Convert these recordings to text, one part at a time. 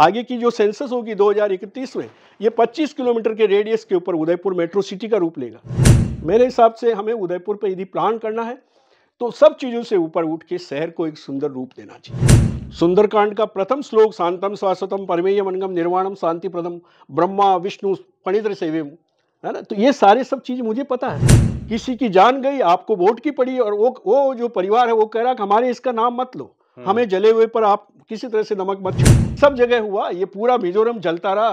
आगे की जो सेंसस होगी 2031 में ये 25 किलोमीटर के रेडियस के ऊपर उदयपुर मेट्रो सिटी का रूप लेगा मेरे हिसाब से हमें उदयपुर पर यदि प्लान करना है तो सब चीज़ों से ऊपर उठ के शहर को एक सुंदर रूप देना चाहिए सुंदरकांड का प्रथम श्लोक शांतम शाश्वतम परमेय मनगम निर्वाणम शांति प्रदम ब्रह्मा विष्णु पणित्र सेवे है ना तो ये सारे सब चीज़ मुझे पता है किसी की जान गई आपको वोट की पड़ी और वो वो जो परिवार है वो कह रहा कि हमारे इसका नाम मत लो हम्म। हमें जले हुए पर आप किसी तरह से नमक मत सब जगह हुआ ये पूरा मिजोरम जलता रहा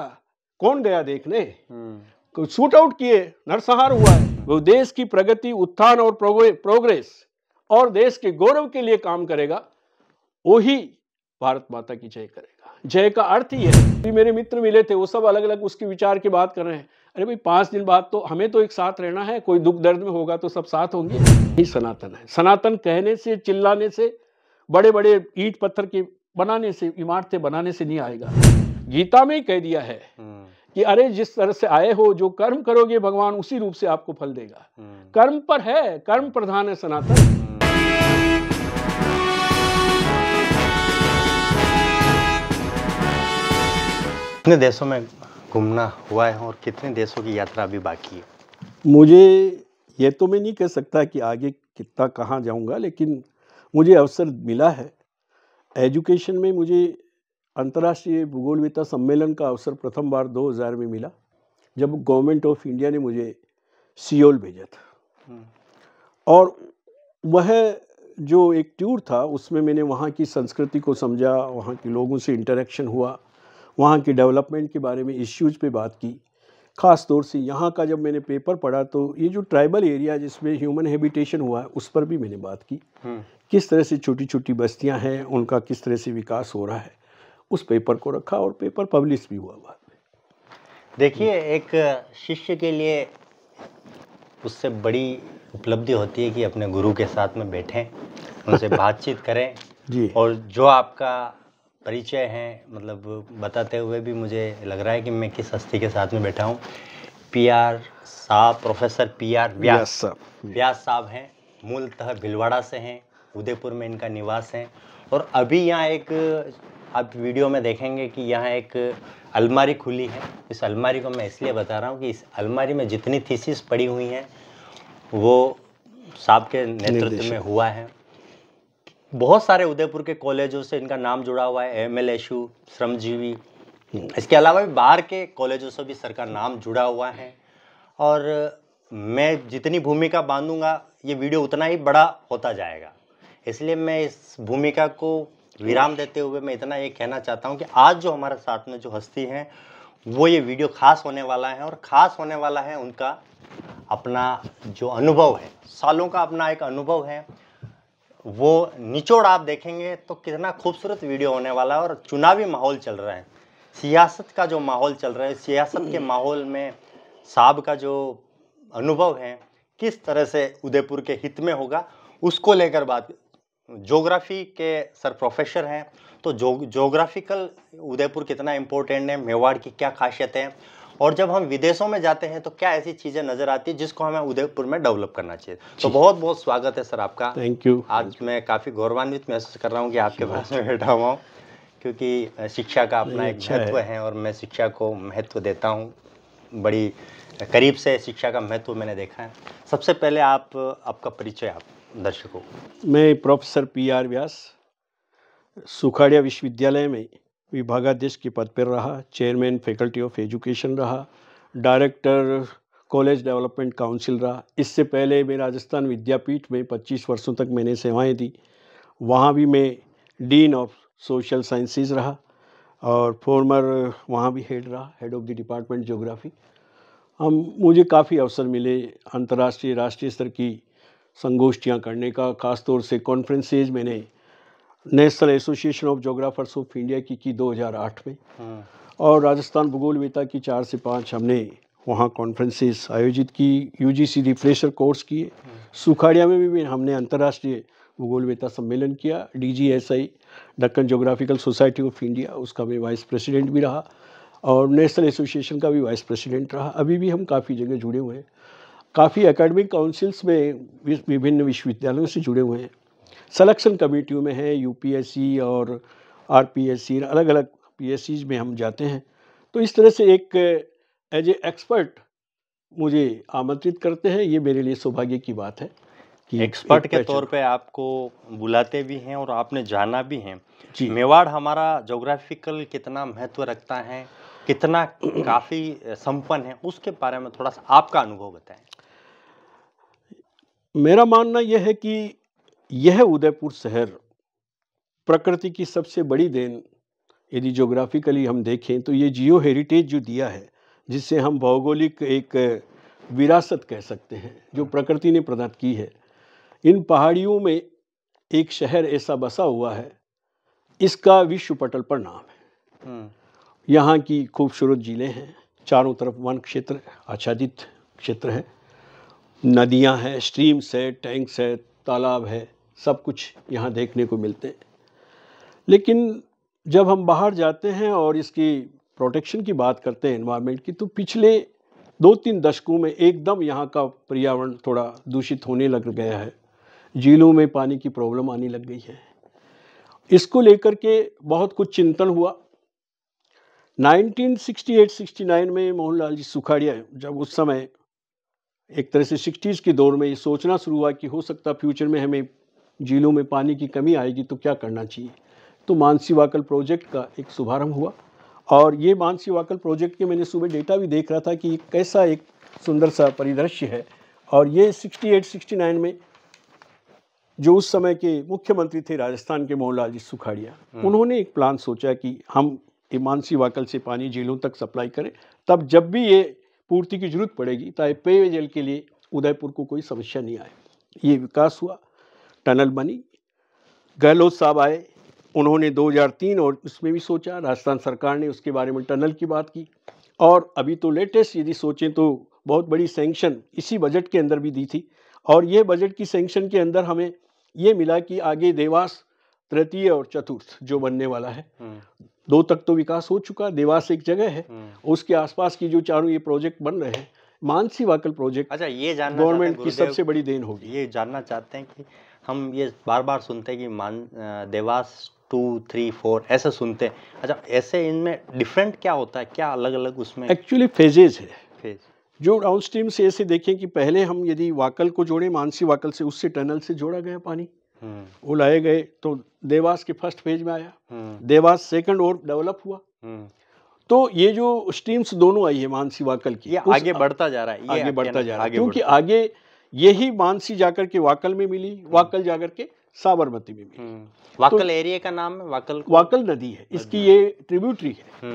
कौन गया देखने हम्म। शूट आउट किए नरसंहार हुआ है वो देश की प्रगति उत्थान और प्रोग्रेस और देश के गौरव के लिए काम करेगा वो ही भारत माता की जय करेगा जय का अर्थ ही है मेरे मित्र मिले थे वो सब अलग अलग उसके विचार की बात कर रहे हैं अरे भाई पांच दिन बाद तो हमें तो एक साथ रहना है कोई दुख दर्द में होगा तो सब साथ होंगे ही सनातन है सनातन कहने से चिल्लाने से बड़े बड़े ईट पत्थर के बनाने से इमारतें बनाने से नहीं आएगा गीता में ही कह दिया है हम्म। कि अरे जिस तरह से आए हो जो कर्म करोगे भगवान उसी रूप से आपको फल देगा हम्म। कर्म पर है कर्म प्रधान है सनातन कितने देशों में घूमना हुआ है और कितने देशों की यात्रा अभी बाकी है मुझे ये तो मैं नहीं कह सकता कि आगे कितना कहाँ जाऊंगा लेकिन मुझे अवसर मिला है एजुकेशन में मुझे अंतर्राष्ट्रीय भूगोलविता सम्मेलन का अवसर प्रथम बार 2000 में मिला जब गवर्नमेंट ऑफ इंडिया ने मुझे सियोल भेजा था हम्म। और वह जो एक टूर था उसमें मैंने वहाँ की संस्कृति को समझा वहाँ के लोगों से इंटरेक्शन हुआ वहाँ की डेवलपमेंट के बारे में इश्यूज पे बात की ख़ास तौर से यहाँ का जब मैंने पेपर पढ़ा तो ये जो ट्राइबल एरिया जिसमें ह्यूमन हैबिटेशन हुआ है उस पर भी मैंने बात की किस तरह से छोटी छोटी बस्तियाँ हैं उनका किस तरह से विकास हो रहा है उस पेपर को रखा और पेपर पब्लिश भी हुआ बाद में देखिए एक शिष्य के लिए उससे बड़ी उपलब्धि होती है कि अपने गुरु के साथ में बैठें उनसे बातचीत करें जी और जो आपका परिचय हैं मतलब बताते हुए भी मुझे लग रहा है कि मैं किस हस्ती के साथ में बैठा हूँ पी आर साहब professor P R Vyas Vyas साहब हैं मूलतः भिलवाड़ा से हैं उदयपुर में इनका निवास है और अभी यहाँ एक आप वीडियो में देखेंगे कि यहाँ एक अलमारी खुली है इस अलमारी को मैं इसलिए बता रहा हूँ कि इस अलमारी में जितनी थीसिस पड़ी हुई हैं वो साहब के नेतृत्व में हुआ है बहुत सारे उदयपुर के कॉलेजों से इनका नाम जुड़ा हुआ है एम एल श्रमजीवी इसके अलावा भी बाहर के कॉलेजों से भी सर का नाम जुड़ा हुआ है और मैं जितनी भूमिका बांधूंगा ये वीडियो उतना ही बड़ा होता जाएगा इसलिए मैं इस भूमिका को विराम देते हुए मैं इतना ये कहना चाहता हूँ कि आज जो हमारे साथ में जो हस्ती हैं वो ये वीडियो खास होने वाला है और ख़ास होने वाला है उनका अपना जो अनुभव है सालों का अपना एक अनुभव है वो निचोड़ आप देखेंगे तो कितना खूबसूरत वीडियो होने वाला है और चुनावी माहौल चल रहा है सियासत का जो माहौल चल रहा है सियासत के माहौल में साहब का जो अनुभव है किस तरह से उदयपुर के हित में होगा उसको लेकर बात जोग्राफी के सर प्रोफेसर हैं तो जो जोग्राफिकल उदयपुर कितना इम्पोर्टेंट है मेवाड़ की क्या खासियत है और जब हम विदेशों में जाते हैं तो क्या ऐसी चीजें नजर आती है जिसको हमें उदयपुर में डेवलप करना चाहिए तो बहुत बहुत स्वागत है सर आपका थैंक यू आज मैं काफी गौरवान्वित महसूस कर रहा हूँ कि आपके पास में बैठा हुआ क्योंकि शिक्षा का अपना एक महत्व है और मैं शिक्षा को महत्व देता हूँ बड़ी करीब से शिक्षा का महत्व मैंने देखा है सबसे पहले आप आपका परिचय आप दर्शकों मैं professor P R Vyas Sukhadia विश्वविद्यालय में विभागाध्यक्ष के पद पर रहा चेयरमैन फैकल्टी ऑफ एजुकेशन रहा डायरेक्टर कॉलेज डेवलपमेंट काउंसिल रहा इससे पहले मैं राजस्थान विद्यापीठ में 25 वर्षों तक मैंने सेवाएं दी वहाँ भी मैं डीन ऑफ सोशल साइंसेज रहा और फॉर्मर वहाँ भी हेड रहा head of the department geography हम मुझे काफ़ी अवसर मिले अंतर्राष्ट्रीय राष्ट्रीय स्तर की संगोष्ठियाँ करने का खासतौर से कॉन्फ्रेंसेज मैंने national association of geographers of India की की 2008 में हाँ। और राजस्थान भूगोल वेता की चार से पाँच हमने वहाँ कॉन्फ्रेंसेस आयोजित की यूजीसी रिफ्रेशर कोर्स किए हाँ। सुखाड़िया में भी हमने अंतर्राष्ट्रीय भूगोल वेता सम्मेलन किया DGSI Deccan geographical society of India उसका मैं वाइस प्रेसिडेंट भी रहा और नेशनल एसोसिएशन का भी वाइस प्रेसिडेंट रहा अभी भी हम काफ़ी जगह जुड़े हुए हैं काफ़ी एकेडमिक काउंसिल्स में विभिन्न विश्वविद्यालयों से जुड़े हुए हैं सलेक्शन कमेटियों में है यूपीएससी और आरपीएससी अलग अलग पी में हम जाते हैं तो इस तरह से एक एज ए एक्सपर्ट मुझे आमंत्रित करते हैं ये मेरे लिए सौभाग्य की बात है कि एक्सपर्ट के तौर पे आपको बुलाते भी हैं और आपने जाना भी है जी मेवाड़ हमारा जोग्राफिकल कितना महत्व रखता है कितना काफ़ी संपन्न है उसके बारे में थोड़ा सा आपका अनुभव बताएं मेरा मानना यह है कि यह उदयपुर शहर प्रकृति की सबसे बड़ी देन यदि जोग्राफिकली हम देखें तो ये जियो हेरिटेज जो दिया है जिससे हम भौगोलिक एक विरासत कह सकते हैं जो प्रकृति ने प्रदान की है इन पहाड़ियों में एक शहर ऐसा बसा हुआ है इसका विश्व पटल पर नाम है हम्म। यहाँ की खूबसूरत जिले हैं चारों तरफ वन क्षेत्र आच्छादित क्षेत्र है नदियाँ हैं स्ट्रीम्स है टैंक्स है तालाब है सब कुछ यहाँ देखने को मिलते हैं लेकिन जब हम बाहर जाते हैं और इसकी प्रोटेक्शन की बात करते हैं इन्वायरमेंट की तो पिछले दो तीन दशकों में एकदम यहाँ का पर्यावरण थोड़ा दूषित होने लग गया है झीलों में पानी की प्रॉब्लम आने लग गई है इसको लेकर के बहुत कुछ चिंतन हुआ 1968-69 में मोहनलाल जी सुखाड़िया जब उस समय एक तरह से सिक्सटीज़ के दौर में ये सोचना शुरू हुआ कि हो सकता फ्यूचर में हमें झीलों में पानी की कमी आएगी तो क्या करना चाहिए तो मानसी वाकल प्रोजेक्ट का एक शुभारम्भ हुआ और ये मानसी वाकल प्रोजेक्ट के मैंने सुबह डेटा भी देख रहा था कि कैसा एक सुंदर सा परिदृश्य है और ये 68 69 में जो उस समय के मुख्यमंत्री थे राजस्थान के मोहनलाल जी सुखाड़िया हम्म। उन्होंने एक प्लान सोचा कि हम ये मानसी वाकल से पानी झीलों तक सप्लाई करें तब जब भी ये पूर्ति की जरूरत पड़ेगी ताकि तो पेयजल के लिए उदयपुर को कोई समस्या नहीं आए ये विकास हुआ टनल बनी गहलोत साहब आए उन्होंने 2003 और उसमें भी सोचा राजस्थान सरकार ने उसके बारे में टनल की बात की और अभी तो लेटेस्ट यदि सोचें तो बहुत बड़ी सेंक्शन इसी बजट के अंदर भी दी थी और ये बजट की सेंक्शन के अंदर हमें ये मिला कि आगे देवास तृतीय और चतुर्थ जो बनने वाला है हम्म। दो तक तो विकास हो चुका देवास एक जगह है हम्म। उसके आसपास की जो चारों ये प्रोजेक्ट बन रहे हैं मानसी वाकल प्रोजेक्ट अच्छा ये जानना गवर्नमेंट की सबसे बड़ी देन होगी ये जानना चाहते हैं कि हम ये बार बार सुनते हैं कि मान देवास टू थ्री फोर ऐसे सुनते हैं अच्छा ऐसे इनमें डिफरेंट क्या होता है क्या अलग अलग उसमें एक्चुअली फेजेज है फेज जो डाउन स्ट्रीम से ऐसे देखें कि पहले हम यदि वाकल को जोड़े मानसी वाकल से उससे टनल से जोड़ा गया पानी हम्म। वो लाए गए तो देवास के फर्स्ट फेज में आया हम्म। देवास सेकंड और डेवलप हुआ हम्म। तो ये जो स्ट्रीम्स दोनों आई है मानसी वाकल की ये आगे बढ़ता जा रहा है ये आगे बढ़ता जा रहा है क्योंकि आगे यही मानसी जाकर के वाकल में मिली हम्म। वाकल जाकर के साबरमती में मिली हम्म। वाकल तो, एरिया का नाम है वाकल को? वाकल नदी है इसकी ये ट्रिब्यूटरी है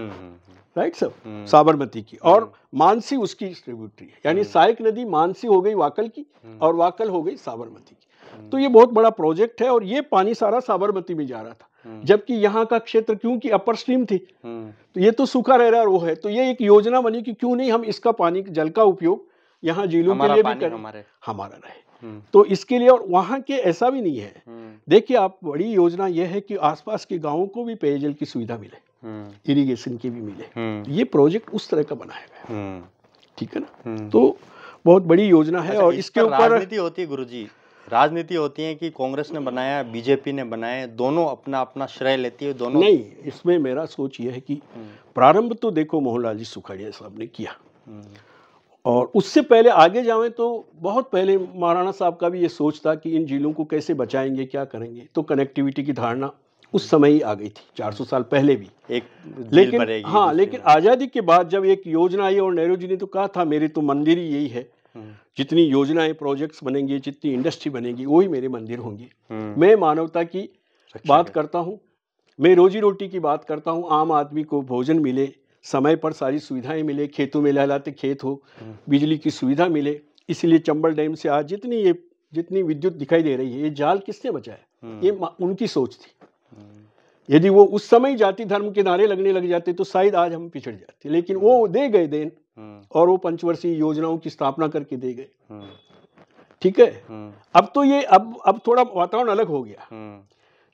राइट हम्म, सर साबरमती की और मानसी उसकी ट्रिब्यूटरी है यानी सायक नदी मानसी हो गई वाकल की और वाकल हो गई साबरमती की तो ये बहुत बड़ा प्रोजेक्ट है और ये पानी सारा साबरमती में जा रहा था जबकि यहाँ का क्षेत्र क्योंकि अपर स्ट्रीम थी तो ये तो सूखा रह रहा है वो है तो ये एक योजना बनी कि क्यों नहीं हम इसका पानी जल का उपयोग यहाँ जिलों के लिए भी करें हमारा रहे हम्म। तो इसके लिए और वहाँ के ऐसा भी नहीं है हम्म। देखिए आप बड़ी योजना यह है कि आसपास के गांवों को भी पेयजल की सुविधा मिले हम्म। इरिगेशन की भी मिले ये प्रोजेक्ट उस तरह का बनाया गया ठीक है ना तो बहुत बड़ी योजना है अच्छा, और इसके ऊपर राजनीति होती है गुरु राजनीति होती है कि कांग्रेस ने बनाया बीजेपी ने बनाया दोनों अपना अपना श्रेय लेती है दोनों नहीं इसमें मेरा सोच यह है कि प्रारंभ तो देखो मोहनलाल जी सुखाड़िया साहब ने किया और उससे पहले आगे जाएं तो बहुत पहले महाराणा साहब का भी ये सोच था कि इन झीलों को कैसे बचाएंगे क्या करेंगे तो कनेक्टिविटी की धारणा उस समय ही आ गई थी 400 साल पहले भी एक लेकिन हाँ लेकिन आज़ादी के बाद जब एक योजना आई और नेहरू जी ने तो कहा था मेरे तो मंदिर ही यही है हम्म। जितनी योजनाएं प्रोजेक्ट्स बनेंगे जितनी इंडस्ट्री बनेगी वही मेरे मंदिर होंगे हम्म। मैं मानवता की बात करता हूँ मैं रोजी रोटी की बात करता हूँ आम आदमी को भोजन मिले समय पर सारी सुविधाएं मिले खेतों में लहलाते खेत हो बिजली की सुविधा मिले इसलिए चंबल डैम से आज जितनी ये जितनी विद्युत दिखाई दे रही है ये जाल किसने बचाया हम्म। ये उनकी सोच थी हम्म। यदि वो उस समय जाति धर्म के नारे लगने लग जाते तो शायद आज हम पिछड़ जाते लेकिन वो हम्म। दे गए देन और वो पंचवर्षीय योजनाओं की स्थापना करके दे गए ठीक है अब तो ये अब अब थोड़ा वातावरण अलग हो गया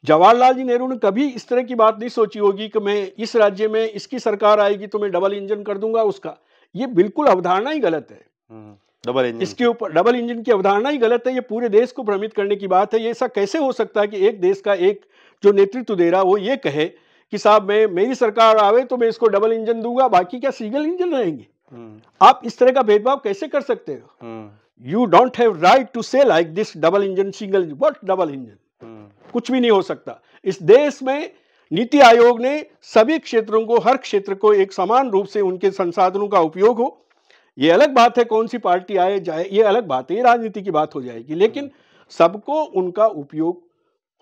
जवाहरलाल जी नेहरू ने कभी इस तरह की बात नहीं सोची होगी कि मैं इस राज्य में इसकी सरकार आएगी तो मैं डबल इंजन कर दूंगा उसका ये बिल्कुल अवधारणा ही गलत है हम्म, डबल इंजन इसके ऊपर डबल इंजन की अवधारणा ही गलत है ये पूरे देश को भ्रमित करने की बात है ये ऐसा कैसे हो सकता है कि एक देश का एक जो नेतृत्व दे रहा वो ये कहे कि साहब मैं मेरी सरकार आवे तो मैं इसको डबल इंजन दूंगा बाकी क्या सिंगल इंजन रहेंगे हम्म। आप इस तरह का भेदभाव कैसे कर सकते हो you don't have right to say like this double engine single engine what double engine कुछ भी नहीं हो सकता इस देश में नीति आयोग ने सभी क्षेत्रों को हर क्षेत्र को एक समान रूप से उनके संसाधनों का उपयोग हो यह अलग बात है कौन सी पार्टी आए जाए ये अलग बात है ये राजनीति की बात हो जाएगी लेकिन सबको उनका उपयोग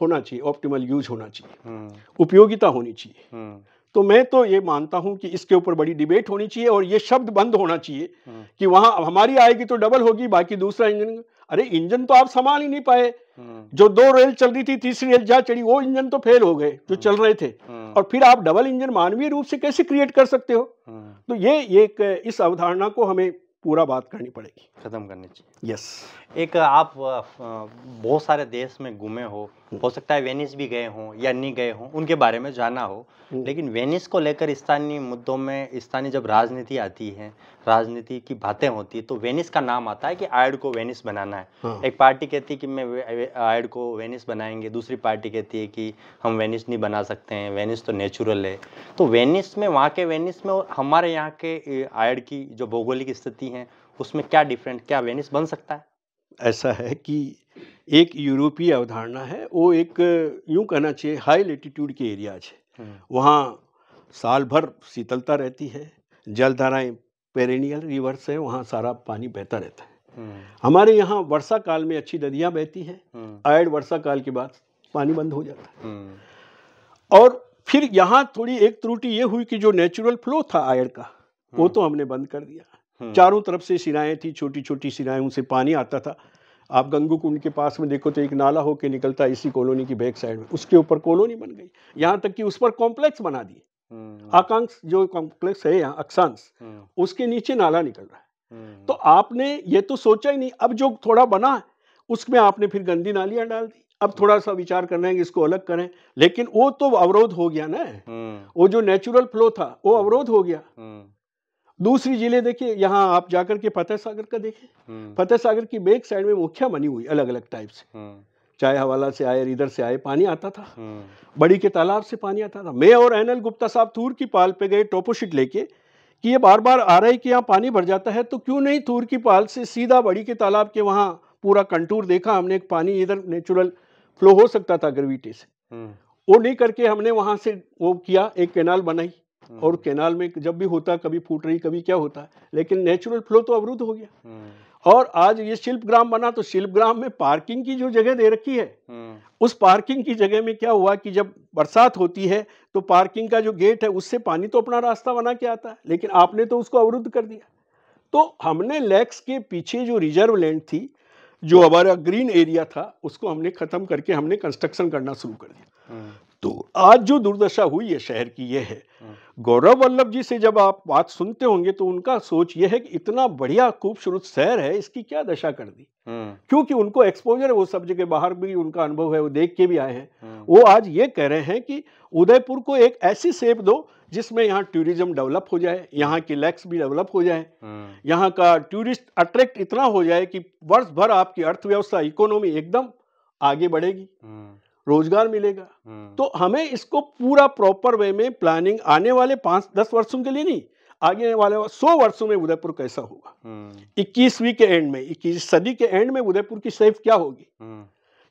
होना चाहिए ऑप्टिमल यूज होना चाहिए हम्म। उपयोगिता होनी चाहिए हम्म। तो मैं तो ये मानता हूं कि इसके ऊपर बड़ी डिबेट होनी चाहिए और ये शब्द बंद होना चाहिए हम्म। कि वहां हमारी आएगी तो डबल होगी बाकी दूसरा इंजन अरे इंजन तो आप संभाल ही नहीं पाए हाँ। जो दो रेल चल रही थी तीसरी रेल जहाँ चढ़ी वो इंजन तो फेल हो गए जो हाँ। चल रहे थे हाँ। और फिर आप डबल इंजन मानवीय रूप से कैसे क्रिएट कर सकते हो तो ये एक इस अवधारणा को हमें पूरा बात करनी पड़ेगी खत्म करनी चाहिए यस एक आप बहुत सारे देश में घूमे हो हो सकता है वेनिस भी गए हों या नहीं गए हों उनके बारे में जाना हो हम्म। लेकिन वेनिस को लेकर स्थानीय मुद्दों में स्थानीय जब राजनीति आती है राजनीति की बातें होती है तो वेनिस का नाम आता है कि आयड को वेनिस बनाना है हाँ। एक पार्टी कहती है कि मैं आयड को वेनिस बनाएंगे दूसरी पार्टी कहती है कि हम वेनिस नहीं बना सकते हैं वेनिस तो नेचुरल है तो वेनिस में वहाँ के वेनिस में हमारे यहाँ के आयड की जो भौगोलिक स्थिति है उसमें क्या डिफरेंट क्या वेनिस बन सकता है ऐसा है कि एक यूरोपीय अवधारणा है वो एक यूं कहना चाहिए हाई लेटीट्यूड के एरिया है हम्म। वहाँ साल भर शीतलता रहती है जलधाराएं पेरेनियल रिवर्स है वहाँ सारा पानी बहता रहता है हम्म। हमारे यहाँ वर्षा काल में अच्छी नदियाँ बहती हैं हम्म। आयड़ वर्षा काल के बाद पानी बंद हो जाता है और फिर यहाँ थोड़ी एक त्रुटि ये हुई कि जो नेचुरल फ्लो था आयड़ का वो तो हमने बंद कर दिया चारों तरफ से सिराएं थी छोटी छोटी सिराएं उनसे पानी आता था आप गंगू कुंड के पास में देखो तो एक नाला होके निकलता है इसी कॉलोनी की बैक साइड में उसके ऊपर कॉलोनी बन गई यहाँ तक कि उस पर कॉम्प्लेक्स बना दिए हम्म। आकांक्ष जो कॉम्प्लेक्स है यहाँ अक्षांश हम्म। उसके नीचे नाला निकल रहा है हम्म। तो आपने ये तो सोचा ही नहीं अब जो थोड़ा बना है उसमें आपने फिर गंदी नालियां डाल दी अब थोड़ा सा विचार करना है कि इसको अलग करें लेकिन वो तो अवरोध हो गया ना वो जो नेचुरल फ्लो था वो अवरोध हो गया दूसरी जिले देखिए यहाँ आप जाकर के फतेह सागर का देखें हम्म। फतेह सागर की बेक साइड में मुखिया बनी हुई अलग अलग टाइप से हम्म। चाहे हवाला से आए इधर से आए पानी आता था हम्म। बड़ी के तालाब से पानी आता था मैं और एनएल गुप्ता साहब थूर की पाल पे गए टोपोशिट लेके कि ये बार बार आ रहा है कि यहाँ पानी भर जाता है तो क्यों नहीं थूर की पाल से सीधा बड़ी के तालाब के वहाँ पूरा कंटूर देखा हमने एक पानी इधर नेचुरल फ्लो हो सकता था ग्रेविटी से वो नहीं करके हमने वहाँ से वो किया एक कैनाल बनाई हम्म। और कैनाल में जब भी होता कभी फूट रही कभी क्या होता है लेकिन नेचुरल फ्लो तो अवरुद्ध हो गया हम्म। और आज ये शिल्प ग्राम बना तो शिल्प ग्राम में पार्किंग की जो जगह दे रखी है हम्म। उस पार्किंग की जगह में क्या हुआ कि जब बरसात होती है तो पार्किंग का जो गेट है उससे पानी तो अपना रास्ता बना के आता है लेकिन आपने तो उसको अवरुद्ध कर दिया तो हमने लेक्स के पीछे जो रिजर्व लैंड थी जो हमारा ग्रीन एरिया था उसको हमने ख़त्म करके हमने कंस्ट्रक्शन करना शुरू कर दिया तो आज जो दुर्दशा हुई है शहर की यह है हाँ। गौरव वल्लभ जी से जब आप बात सुनते होंगे तो उनका सोच यह है कि इतना बढ़िया खूबसूरत शहर है इसकी क्या दशा कर दी हाँ। क्योंकि उनको एक्सपोजर है वो सब जगह बाहर भी उनका अनुभव है वो देख के भी आए हैं हाँ। वो आज ये कह रहे हैं कि उदयपुर को एक ऐसी सेप दो जिसमें यहाँ टूरिज्म डेवलप हो जाए यहाँ के लैक्स भी डेवलप हो जाए यहाँ का टूरिस्ट अट्रैक्ट इतना हो जाए कि वर्ष भर आपकी अर्थव्यवस्था इकोनॉमी एकदम आगे बढ़ेगी रोजगार मिलेगा हम्म। तो हमें इसको पूरा प्रॉपर वे में प्लानिंग आने वाले पांच दस वर्षों के लिए नहीं आगे वाले सौ वर्षों में उदयपुर कैसा होगा हम्म। इक्कीसवीं के एंड में इक्कीस सदी के एंड में उदयपुर की सेफ क्या होगी हम्म।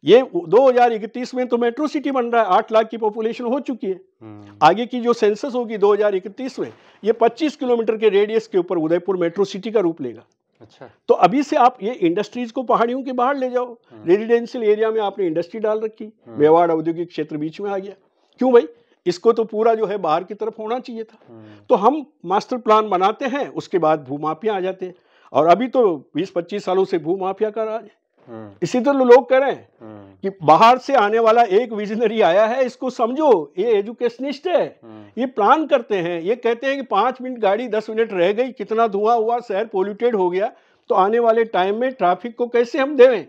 ये 2031 में तो मेट्रो सिटी बन रहा है आठ लाख की पॉपुलेशन हो चुकी है आगे की जो सेंसस होगी 2031 में ये 25 किलोमीटर के रेडियस के ऊपर उदयपुर मेट्रो सिटी का रूप लेगा अच्छा तो अभी से आप ये इंडस्ट्रीज को पहाड़ियों के बाहर ले जाओ हाँ। रेजिडेंशियल एरिया में आपने इंडस्ट्री डाल रखी हाँ। मेवाड़ औद्योगिक क्षेत्र बीच में आ गया क्यों भाई इसको तो पूरा जो है बाहर की तरफ होना चाहिए था हाँ। तो हम मास्टर प्लान बनाते हैं उसके बाद भूमाफिया आ जाते हैं और अभी तो 20-25 सालों से भूमाफिया का राज है हम्म। इसी तरह तो लोग कह रहे हैं हम्म। कि बाहर से आने वाला एक विजनरी आया है इसको समझो ये एजुकेशनिस्ट है हम्म। ये प्लान करते हैं ये कहते हैं कि पांच मिनट गाड़ी दस मिनट रह गई कितना धुआं हुआ शहर पोल्यूटेड हो गया तो आने वाले टाइम में ट्रैफिक को कैसे हम देवें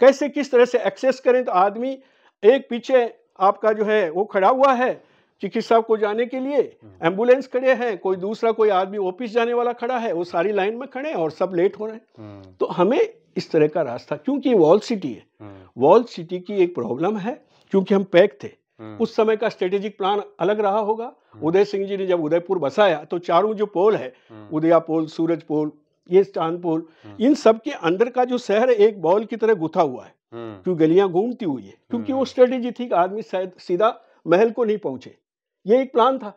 कैसे किस तरह से एक्सेस करें तो आदमी एक पीछे आपका जो है वो खड़ा हुआ है चिकित्सा को जाने के लिए एम्बुलेंस खड़े हैं कोई दूसरा कोई आदमी ऑफिस जाने वाला खड़ा है वो सारी लाइन में खड़े हैं और सब लेट हो रहे हैं तो हमें इस तरह का रास्ता क्योंकि वॉल सिटी है हाँ। वॉल सिटी की एक प्रॉब्लम है क्योंकि हम पैक थे हाँ। उस समय का स्ट्रेटेजिक प्लान अलग रहा होगा हाँ। उदय सिंह जी ने जब उदयपुर बसाया तो चारों जो पोल है उदया पोल सूरज पोल ये चांद पोल इन सब के अंदर का जो शहर एक बॉल की तरह गुथा हुआ है क्यों गलियां घूमती हुई है क्योंकि वो स्ट्रेटेजी थी कि आदमी शायद सीधा महल को नहीं पहुंचे ये एक प्लान था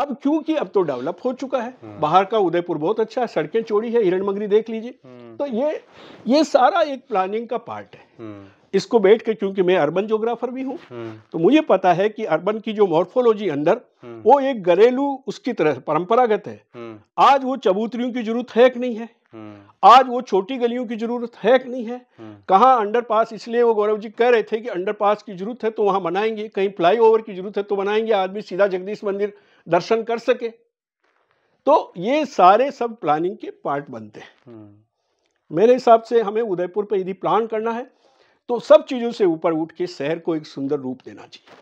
अब क्योंकि अब तो डेवलप हो चुका है बाहर का उदयपुर बहुत अच्छा है सड़कें चौड़ी है हिरणमगरी देख लीजिए हम्म। तो ये ये सारा एक प्लानिंग का पार्ट है हम्म। इसको बैठ के क्योंकि मैं अर्बन जोग्राफर भी हूँ हम्म। तो मुझे पता है कि अर्बन की जो मॉर्फोलॉजी अंदर वो एक घरेलू उसकी तरह परंपरागत है आज वो चबूतरियों की जरूरत है कि नहीं है आज वो छोटी गलियों की जरूरत है कि नहीं है कहाँ अंडर पास इसलिए वो गौरव जी कह रहे थे कि अंडर पास की जरूरत है तो वहां बनाएंगे कहीं फ्लाई ओवर की जरूरत है तो बनाएंगे आदमी सीधा जगदीश मंदिर दर्शन कर सके तो ये सारे सब प्लानिंग के पार्ट बनते हैं हम्म। मेरे हिसाब से हमें उदयपुर पे यदि प्लान करना है तो सब चीज़ों से ऊपर उठ के शहर को एक सुंदर रूप देना चाहिए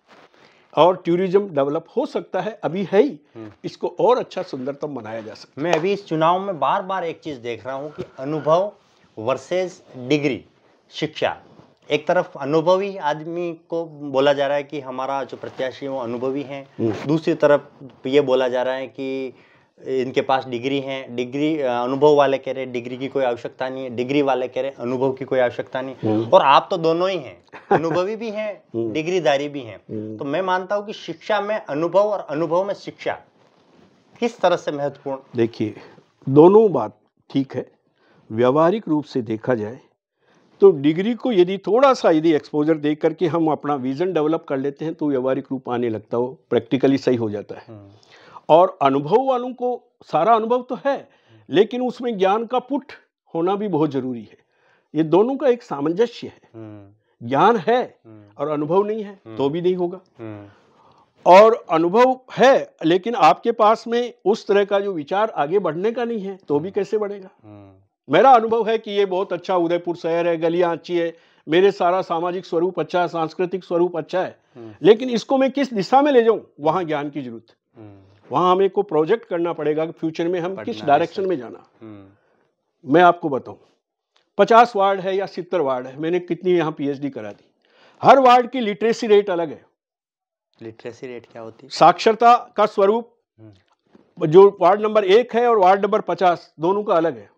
और टूरिज्म डेवलप हो सकता है अभी है ही हम्म। इसको और अच्छा सुंदरतम बनाया जा सकता है मैं अभी इस चुनाव में बार बार एक चीज़ देख रहा हूँ कि अनुभव वर्सेस डिग्री शिक्षा एक तरफ अनुभवी आदमी को बोला जा रहा है कि हमारा जो प्रत्याशी है वो अनुभवी हैं हम्म। दूसरी तरफ ये बोला जा रहा है कि इनके पास डिग्री है डिग्री अनुभव वाले कह रहे डिग्री की कोई आवश्यकता नहीं है डिग्री वाले कह रहे हैं अनुभव की कोई आवश्यकता नहीं हम्म। और आप तो दोनों ही हैं अनुभवी भी हैं हम्म। डिग्रीदारी भी हैं तो मैं मानता हूँ कि शिक्षा में अनुभव और अनुभव में शिक्षा किस तरह से महत्वपूर्ण देखिए दोनों बात ठीक है व्यवहारिक रूप से देखा जाए तो डिग्री को यदि थोड़ा सा यदि एक्सपोजर दे करके हम अपना विज़न डेवलप कर लेते हैं तो व्यवहारिक रूप आने लगता हो प्रैक्टिकली सही हो जाता है हम्म। और अनुभव वालों को सारा अनुभव तो है लेकिन उसमें ज्ञान का पुट होना भी बहुत ज़रूरी है ये दोनों का एक सामंजस्य है हम्म। ज्ञान है हम्म। और अनुभव नहीं है तो भी नहीं होगा और अनुभव है लेकिन आपके पास में उस तरह का जो विचार आगे बढ़ने का नहीं है तो भी कैसे बढ़ेगा मेरा अनुभव है कि ये बहुत अच्छा उदयपुर शहर है गलियां अच्छी है मेरे सारा सामाजिक स्वरूप अच्छा है सांस्कृतिक स्वरूप अच्छा है हम्म। लेकिन इसको मैं किस दिशा में ले जाऊं वहां ज्ञान की जरूरत है हम्म। वहाँ हमें को प्रोजेक्ट करना पड़ेगा कि फ्यूचर में हम किस डायरेक्शन में जाना हम्म। मैं आपको बताऊं पचास वार्ड है या सितर वार्ड है मैंने कितनी यहाँ पी करा दी हर वार्ड की लिटरेसी रेट अलग है लिटरेसी रेट क्या होती है साक्षरता का स्वरूप जो वार्ड नंबर एक है और वार्ड नंबर पचास दोनों का अलग है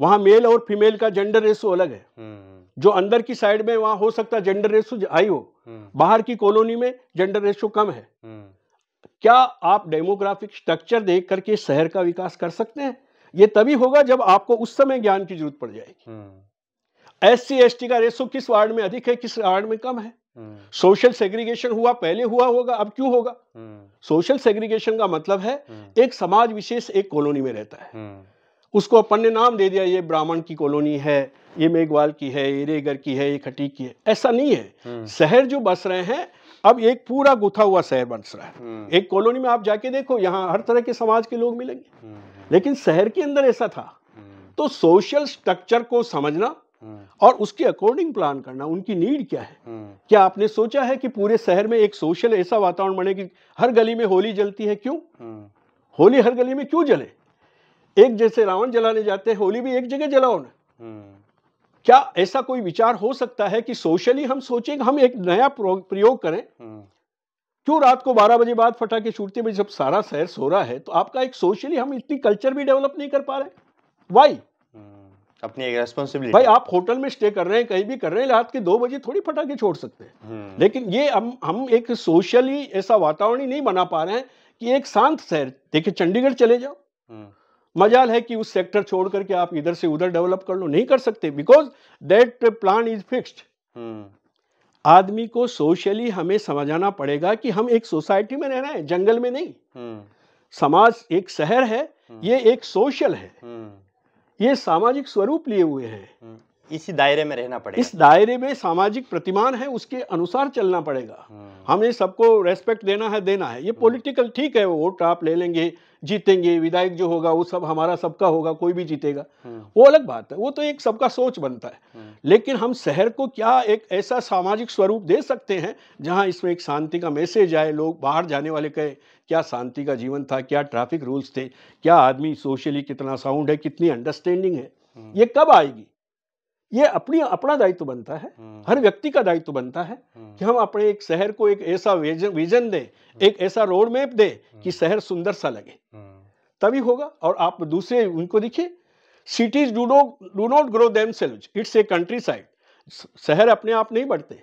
वहां मेल और फीमेल का जेंडर रेशो अलग है हम्म, हम्म। जो अंदर की साइड में वहां हो सकता है जेंडर रेशो हाई हो हम्म। बाहर की कॉलोनी में जेंडर रेशो कम है क्या आप डेमोग्राफिक स्ट्रक्चर देख करके शहर का विकास कर सकते हैं ये तभी होगा जब आपको उस समय ज्ञान की जरूरत पड़ जाएगी एस सी एस टी का रेशो किस वार्ड में अधिक है किस वार्ड में कम है सोशल सेग्रीगेशन हुआ पहले हुआ होगा अब क्यों होगा सोशल सेग्रीगेशन का मतलब है एक समाज विशेष एक कॉलोनी में रहता है उसको अपन ने नाम दे दिया ये ब्राह्मण की कॉलोनी है ये मेघवाल की है ये रेगर की है ये खटी की है ऐसा नहीं है हम्म। शहर जो बस रहे हैं अब एक पूरा गुथा हुआ शहर बस रहा है हम्म। एक कॉलोनी में आप जाके देखो यहाँ हर तरह के समाज के लोग मिलेंगे हम्म, लेकिन शहर के अंदर ऐसा था तो सोशल स्ट्रक्चर को समझना और उसके अकॉर्डिंग प्लान करना उनकी नीड क्या है क्या आपने सोचा है कि पूरे शहर में एक सोशल ऐसा वातावरण बने कि हर गली में होली जलती है क्यों होली हर गली में क्यों जले एक जैसे रावण जलाने जाते हैं होली भी एक जगह जलाओ ना हम्म। क्या ऐसा कोई विचार हो सकता है कि सोशली हम सोचें हम एक नया प्रयोग करें हम्म। क्यों रात को 12 बजे बाद फटाके छूटते में जब सारा शहर सो रहा है तो आपका एक सोशली हम इतनी कल्चर भी डेवलप नहीं कर पा रहे वाई हम्म। अपनी एक रेस्पॉन्सिबिलिटी भाई आप होटल में स्टे कर रहे हैं कहीं भी कर रहे हैं रात के दो बजे थोड़ी फटाके छोड़ सकते हैं लेकिन ये हम हम एक सोशली ऐसा वातावरण ही नहीं बना पा रहे हैं कि एक शांत शहर देखिए चंडीगढ़ चले जाओ मजाल है कि उस सेक्टर छोड़ करके आप इधर से उधर डेवलप कर लो नहीं कर सकते because that plan is fixed आदमी को सोशली हमें समझाना पड़ेगा कि हम एक सोसाइटी में रहना है जंगल में नहीं hmm. समाज एक शहर है hmm. ये एक सोशल है hmm. ये सामाजिक स्वरूप लिए हुए हैं इसी दायरे में रहना पड़ेगा इस दायरे में सामाजिक प्रतिमान है उसके अनुसार चलना पड़ेगा हमें सबको रेस्पेक्ट देना है देना है ये पॉलिटिकल ठीक है वोट आप ले लेंगे जीतेंगे विधायक जो होगा वो सब हमारा सबका होगा कोई भी जीतेगा हम्म। वो अलग बात है वो तो एक सबका सोच बनता है हम्म। लेकिन हम शहर को क्या एक ऐसा सामाजिक स्वरूप दे सकते हैं जहाँ इसमें एक शांति का मैसेज आए लोग बाहर जाने वाले कहे क्या शांति का जीवन था क्या ट्रैफिक रूल्स थे क्या आदमी सोशली कितना साउंड है कितनी अंडरस्टैंडिंग है हम्म। ये कब आएगी ये अपनी अपना दायित्व बनता है हम्म। हर व्यक्ति का दायित्व बनता है हम्म। कि हम अपने एक शहर को एक ऐसा विजन दें हम्म। एक ऐसा रोड मैप दें कि शहर सुंदर सा लगे तभी होगा और आप दूसरे उनको देखिए cities do no do not grow them selves it's a country side शहर अपने आप नहीं बढ़ते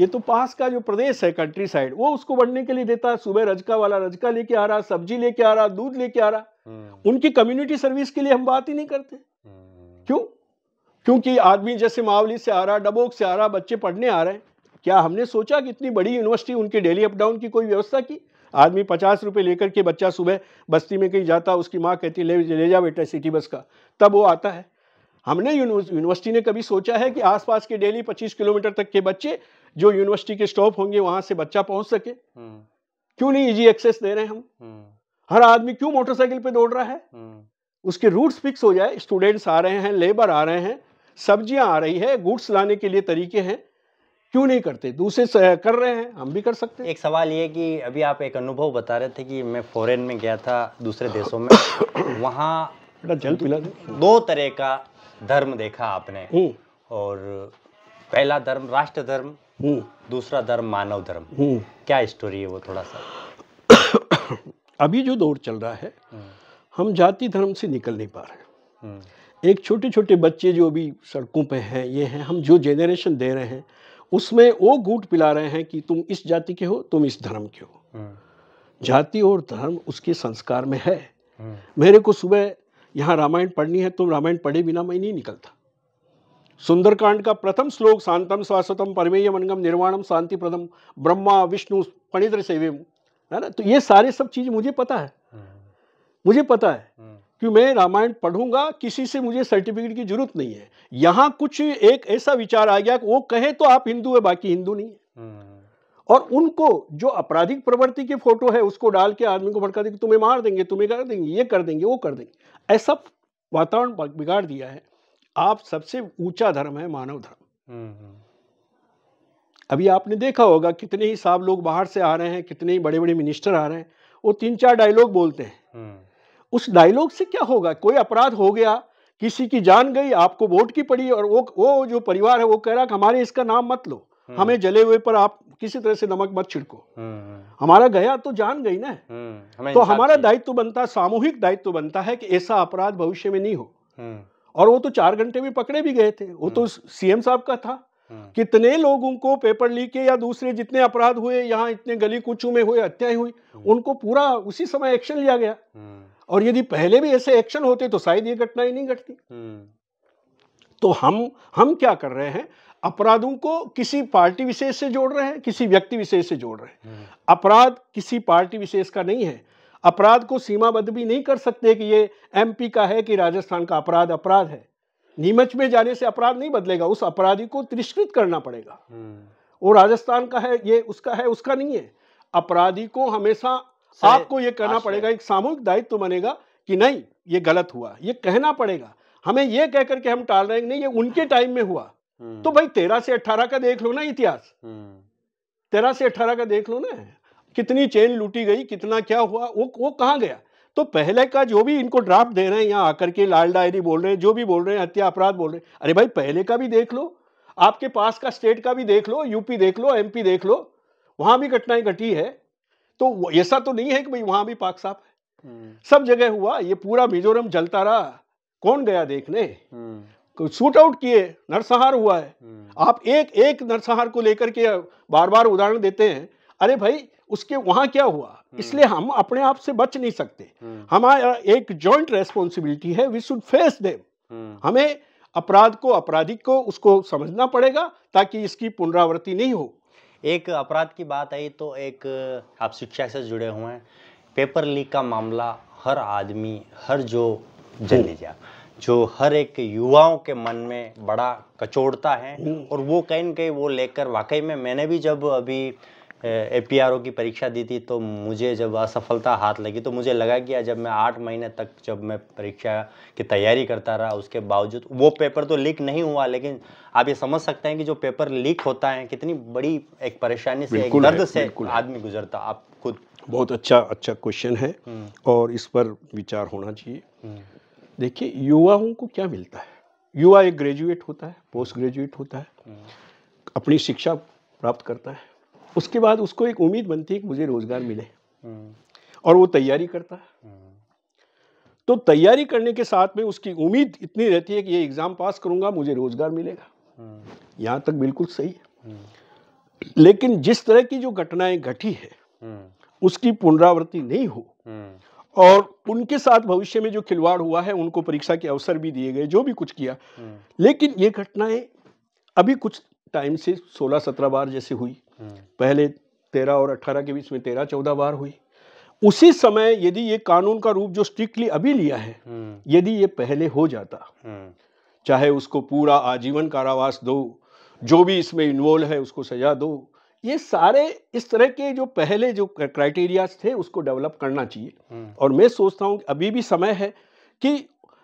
ये तो पास का जो प्रदेश है कंट्री साइड वो उसको बढ़ने के लिए देता है सुबह रजका वाला रजका लेके आ रहा सब्जी लेके आ रहा दूध लेके आ रहा उनकी कम्युनिटी सर्विस के लिए हम बात ही नहीं करते क्यों क्योंकि आदमी जैसे मावली से आ रहा डबोक से आ रहा बच्चे पढ़ने आ रहे हैं क्या हमने सोचा कि इतनी बड़ी यूनिवर्सिटी उनके डेली अप डाउन की कोई व्यवस्था की आदमी पचास रुपये लेकर के बच्चा सुबह बस्ती में कहीं जाता उसकी माँ कहती ले ले जा बेटा सिटी बस का तब वो आता है हमने यूनिवर्सिटी ने कभी सोचा है कि आसपास के डेली 25 किलोमीटर तक के बच्चे जो यूनिवर्सिटी के स्टॉप होंगे वहाँ से बच्चा पहुंच सके हम्म। क्यों नहीं इजी एक्सेस दे रहे हैं हम हम्म। हर आदमी क्यों मोटरसाइकिल पे दौड़ रहा है हम्म। उसके रूट्स फिक्स हो जाए स्टूडेंट्स आ रहे हैं लेबर आ रहे हैं सब्जियां आ रही है गुड्स लाने के लिए तरीके हैं क्यों नहीं करते दूसरे कर रहे हैं हम भी कर सकते हैं एक सवाल ये कि अभी आप एक अनुभव बता रहे थे कि मैं फॉरेन में गया था दूसरे देशों में वहाँ जल पिला दो तरह का धर्म देखा आपने और पहला धर्म राष्ट्र धर्म दूसरा धर्म मानव धर्म क्या स्टोरी है वो थोड़ा सा अभी जो दौर चल रहा है हम्म। हम जाति धर्म से निकल नहीं पा रहे हम्म। एक छोटे छोटे बच्चे जो अभी सड़कों पे हैं ये हैं हम जो जेनरेशन दे रहे हैं उसमें वो गूट पिला रहे हैं कि तुम इस जाति के हो तुम इस धर्म के हो हम्म। जाति और धर्म उसके संस्कार में है हम्म। मेरे को सुबह यहाँ रामायण पढ़नी है तुम तो रामायण पढ़े बिना मैं नहीं निकलता सुंदरकांड का प्रथम श्लोक शांतम शाश्वतम परमेय मनगम निर्वाणम शांति प्रदम ब्रह्मा विष्णु पणित्र सेवे है ना तो ये सारे सब चीज़ मुझे पता है हम्म। मुझे पता है कि मैं रामायण पढ़ूंगा किसी से मुझे सर्टिफिकेट की जरूरत नहीं है यहां कुछ एक ऐसा विचार आ गया कि वो कहे तो आप हिंदू है बाकी हिंदू नहीं है हम्म। और उनको जो आपराधिक प्रवृत्ति की फोटो है उसको डाल के आदमी को भड़का देंगे तुम्हें मार देंगे तुम्हें कर देंगे ये कर देंगे वो कर देंगे ऐसा वातावरण बिगाड़ दिया है आप सबसे ऊंचा धर्म है मानव धर्म हम्म। अभी आपने देखा होगा कितने ही साहब लोग बाहर से आ रहे हैं कितने ही बड़े बड़े मिनिस्टर आ रहे हैं वो तीन चार डायलॉग बोलते हैं हम्म। उस डायलॉग से क्या होगा कोई अपराध हो गया किसी की जान गई आपको वोट की पड़ी और वो वो जो परिवार है वो कह रहा कि हमारे इसका नाम मत लो हम्म। हमें जले हुए पर आप किसी तरह से नमक मत छिड़को हम्म, हम्म। हमारा गया तो जान गई ना तो हमारा दायित्व बनता सामूहिक दायित्व बनता है कि ऐसा अपराध भविष्य में नहीं हो और वो तो चार घंटे में पकड़े भी गए थे वो तो सीएम साहब का था कितने लोगों को पेपर लीक या दूसरे जितने अपराध हुए यहाँ इतने गली कुचू में हुए हत्याएं हुई उनको पूरा उसी समय एक्शन लिया गया और यदि पहले भी ऐसे एक्शन होते तो शायद ये घटना ही नहीं घटती हम्म। तो हम हम क्या कर रहे हैं अपराधों को किसी पार्टी विशेष से जोड़ रहे हैं किसी व्यक्ति विशेष से जोड़ रहे हैं हम्म। अपराध किसी पार्टी विशेष का नहीं है अपराध को सीमाबद्ध भी नहीं कर सकते कि ये एमपी का है कि राजस्थान का अपराध अपराध है नीमच में जाने से अपराध नहीं बदलेगा उस अपराधी को तिरस्कृत करना पड़ेगा हम्म। वो राजस्थान का है ये उसका है उसका नहीं है अपराधी को हमेशा आपको ये कहना पड़ेगा एक सामूहिक दायित्व बनेगा कि नहीं ये गलत हुआ ये कहना पड़ेगा हमें ये कहकर के हम टाल रहे नहीं ये उनके हाँ। टाइम में हुआ हम्म। तो भाई तेरह से अठारह का देख लो ना इतिहास हम्म। तेरह से अट्ठारह का देख लो ना कितनी चेन लूटी गई कितना क्या हुआ वो वो कहाँ गया तो पहले का जो भी इनको ड्राफ्ट दे रहे हैं यहाँ आकर के लाल डायरी बोल रहे हैं जो भी बोल रहे हैं हत्या अपराध बोल रहे हैं अरे भाई पहले का भी देख लो आपके पास का स्टेट का भी देख लो यूपी देख लो एमपी देख लो वहां भी घटनाएं घटी है तो ऐसा तो नहीं है कि भाई वहां भी पाक साहब हम्म। सब जगह हुआ ये पूरा मिजोरम जलता रहा कौन गया देखने सूट हम्म। आउट किए नरसंहार हुआ है हम्म। आप एक एक नरसंहार को लेकर के बार बार उदाहरण देते हैं अरे भाई उसके वहां क्या हुआ इसलिए हम अपने आप से बच नहीं सकते हमारा एक जॉइंट रेस्पॉन्सिबिलिटी है वी शुड फेस देम हमें अपराध को अपराधी को उसको समझना पड़ेगा ताकि इसकी पुनरावृत्ति नहीं हो एक अपराध की बात आई तो एक आप शिक्षा से जुड़े हुए हैं पेपर लीक का मामला हर आदमी हर जो जन हम्म। लीजिए जो हर एक युवाओं के मन में बड़ा कचोड़ता है हम्म। और वो कहीं ना कहीं वो लेकर वाकई में मैंने भी जब अभी ए पी आर ओ की परीक्षा दी थी तो मुझे जब असफलता हाथ लगी तो मुझे लगा कि जब मैं आठ महीने तक जब मैं परीक्षा की तैयारी करता रहा उसके बावजूद वो पेपर तो लीक नहीं हुआ लेकिन आप ये समझ सकते हैं कि जो पेपर लीक होता है कितनी बड़ी एक परेशानी से एक दर्द से आदमी गुजरता आप खुद बहुत अच्छा अच्छा क्वेश्चन है हम्म। और इस पर विचार होना चाहिए हम्म। देखिए युवाओं को क्या मिलता है युवा एक ग्रेजुएट होता है पोस्ट ग्रेजुएट होता है हम्म। अपनी शिक्षा प्राप्त करता है उसके बाद उसको एक उम्मीद बनती है कि मुझे रोज़गार मिले हम्म। और वो तैयारी करता है हम्म। तो तैयारी करने के साथ में उसकी उम्मीद इतनी रहती है कि ये एग्ज़ाम पास करूंगा मुझे रोज़गार मिलेगा हम्म। यहाँ तक बिल्कुल सही है लेकिन जिस तरह की जो घटनाएं घटी है उसकी पुनरावृत्ति नहीं हो और उनके साथ भविष्य में जो खिलवाड़ हुआ है उनको परीक्षा के अवसर भी दिए गए जो भी कुछ किया लेकिन ये घटनाएं अभी कुछ टाइम से 16-17 बार जैसे हुई पहले तेरह और अट्ठारह के बीच में तेरह चौदह बार हुई उसी समय यदि ये कानून का रूप जो स्ट्रिक्टली अभी लिया है हम्म। यदि ये पहले हो जाता हम्म। चाहे उसको पूरा आजीवन कारावास दो जो भी इसमें इन्वॉल्व है उसको सजा दो ये सारे इस तरह के जो पहले जो क्राइटेरियाज थे उसको डेवलप करना चाहिए हम्म। और मैं सोचता हूँ अभी भी समय है कि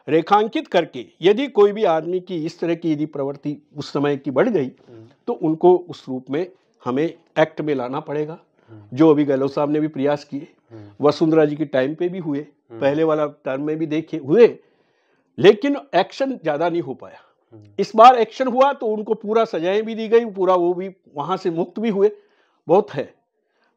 रेखांकित करके यदि कोई भी आदमी की इस तरह की यदि प्रवृत्ति उस समय की बढ़ गई तो उनको उस रूप में हमें एक्ट में लाना पड़ेगा जो अभी गहलोत साहब ने भी प्रयास किए वसुंधरा जी के टाइम पे भी हुए पहले वाला टर्म में भी देखे हुए लेकिन एक्शन ज़्यादा नहीं हो पाया इस बार एक्शन हुआ तो उनको पूरा सजाएं भी दी गई पूरा वो भी वहां से मुक्त भी हुए बहुत है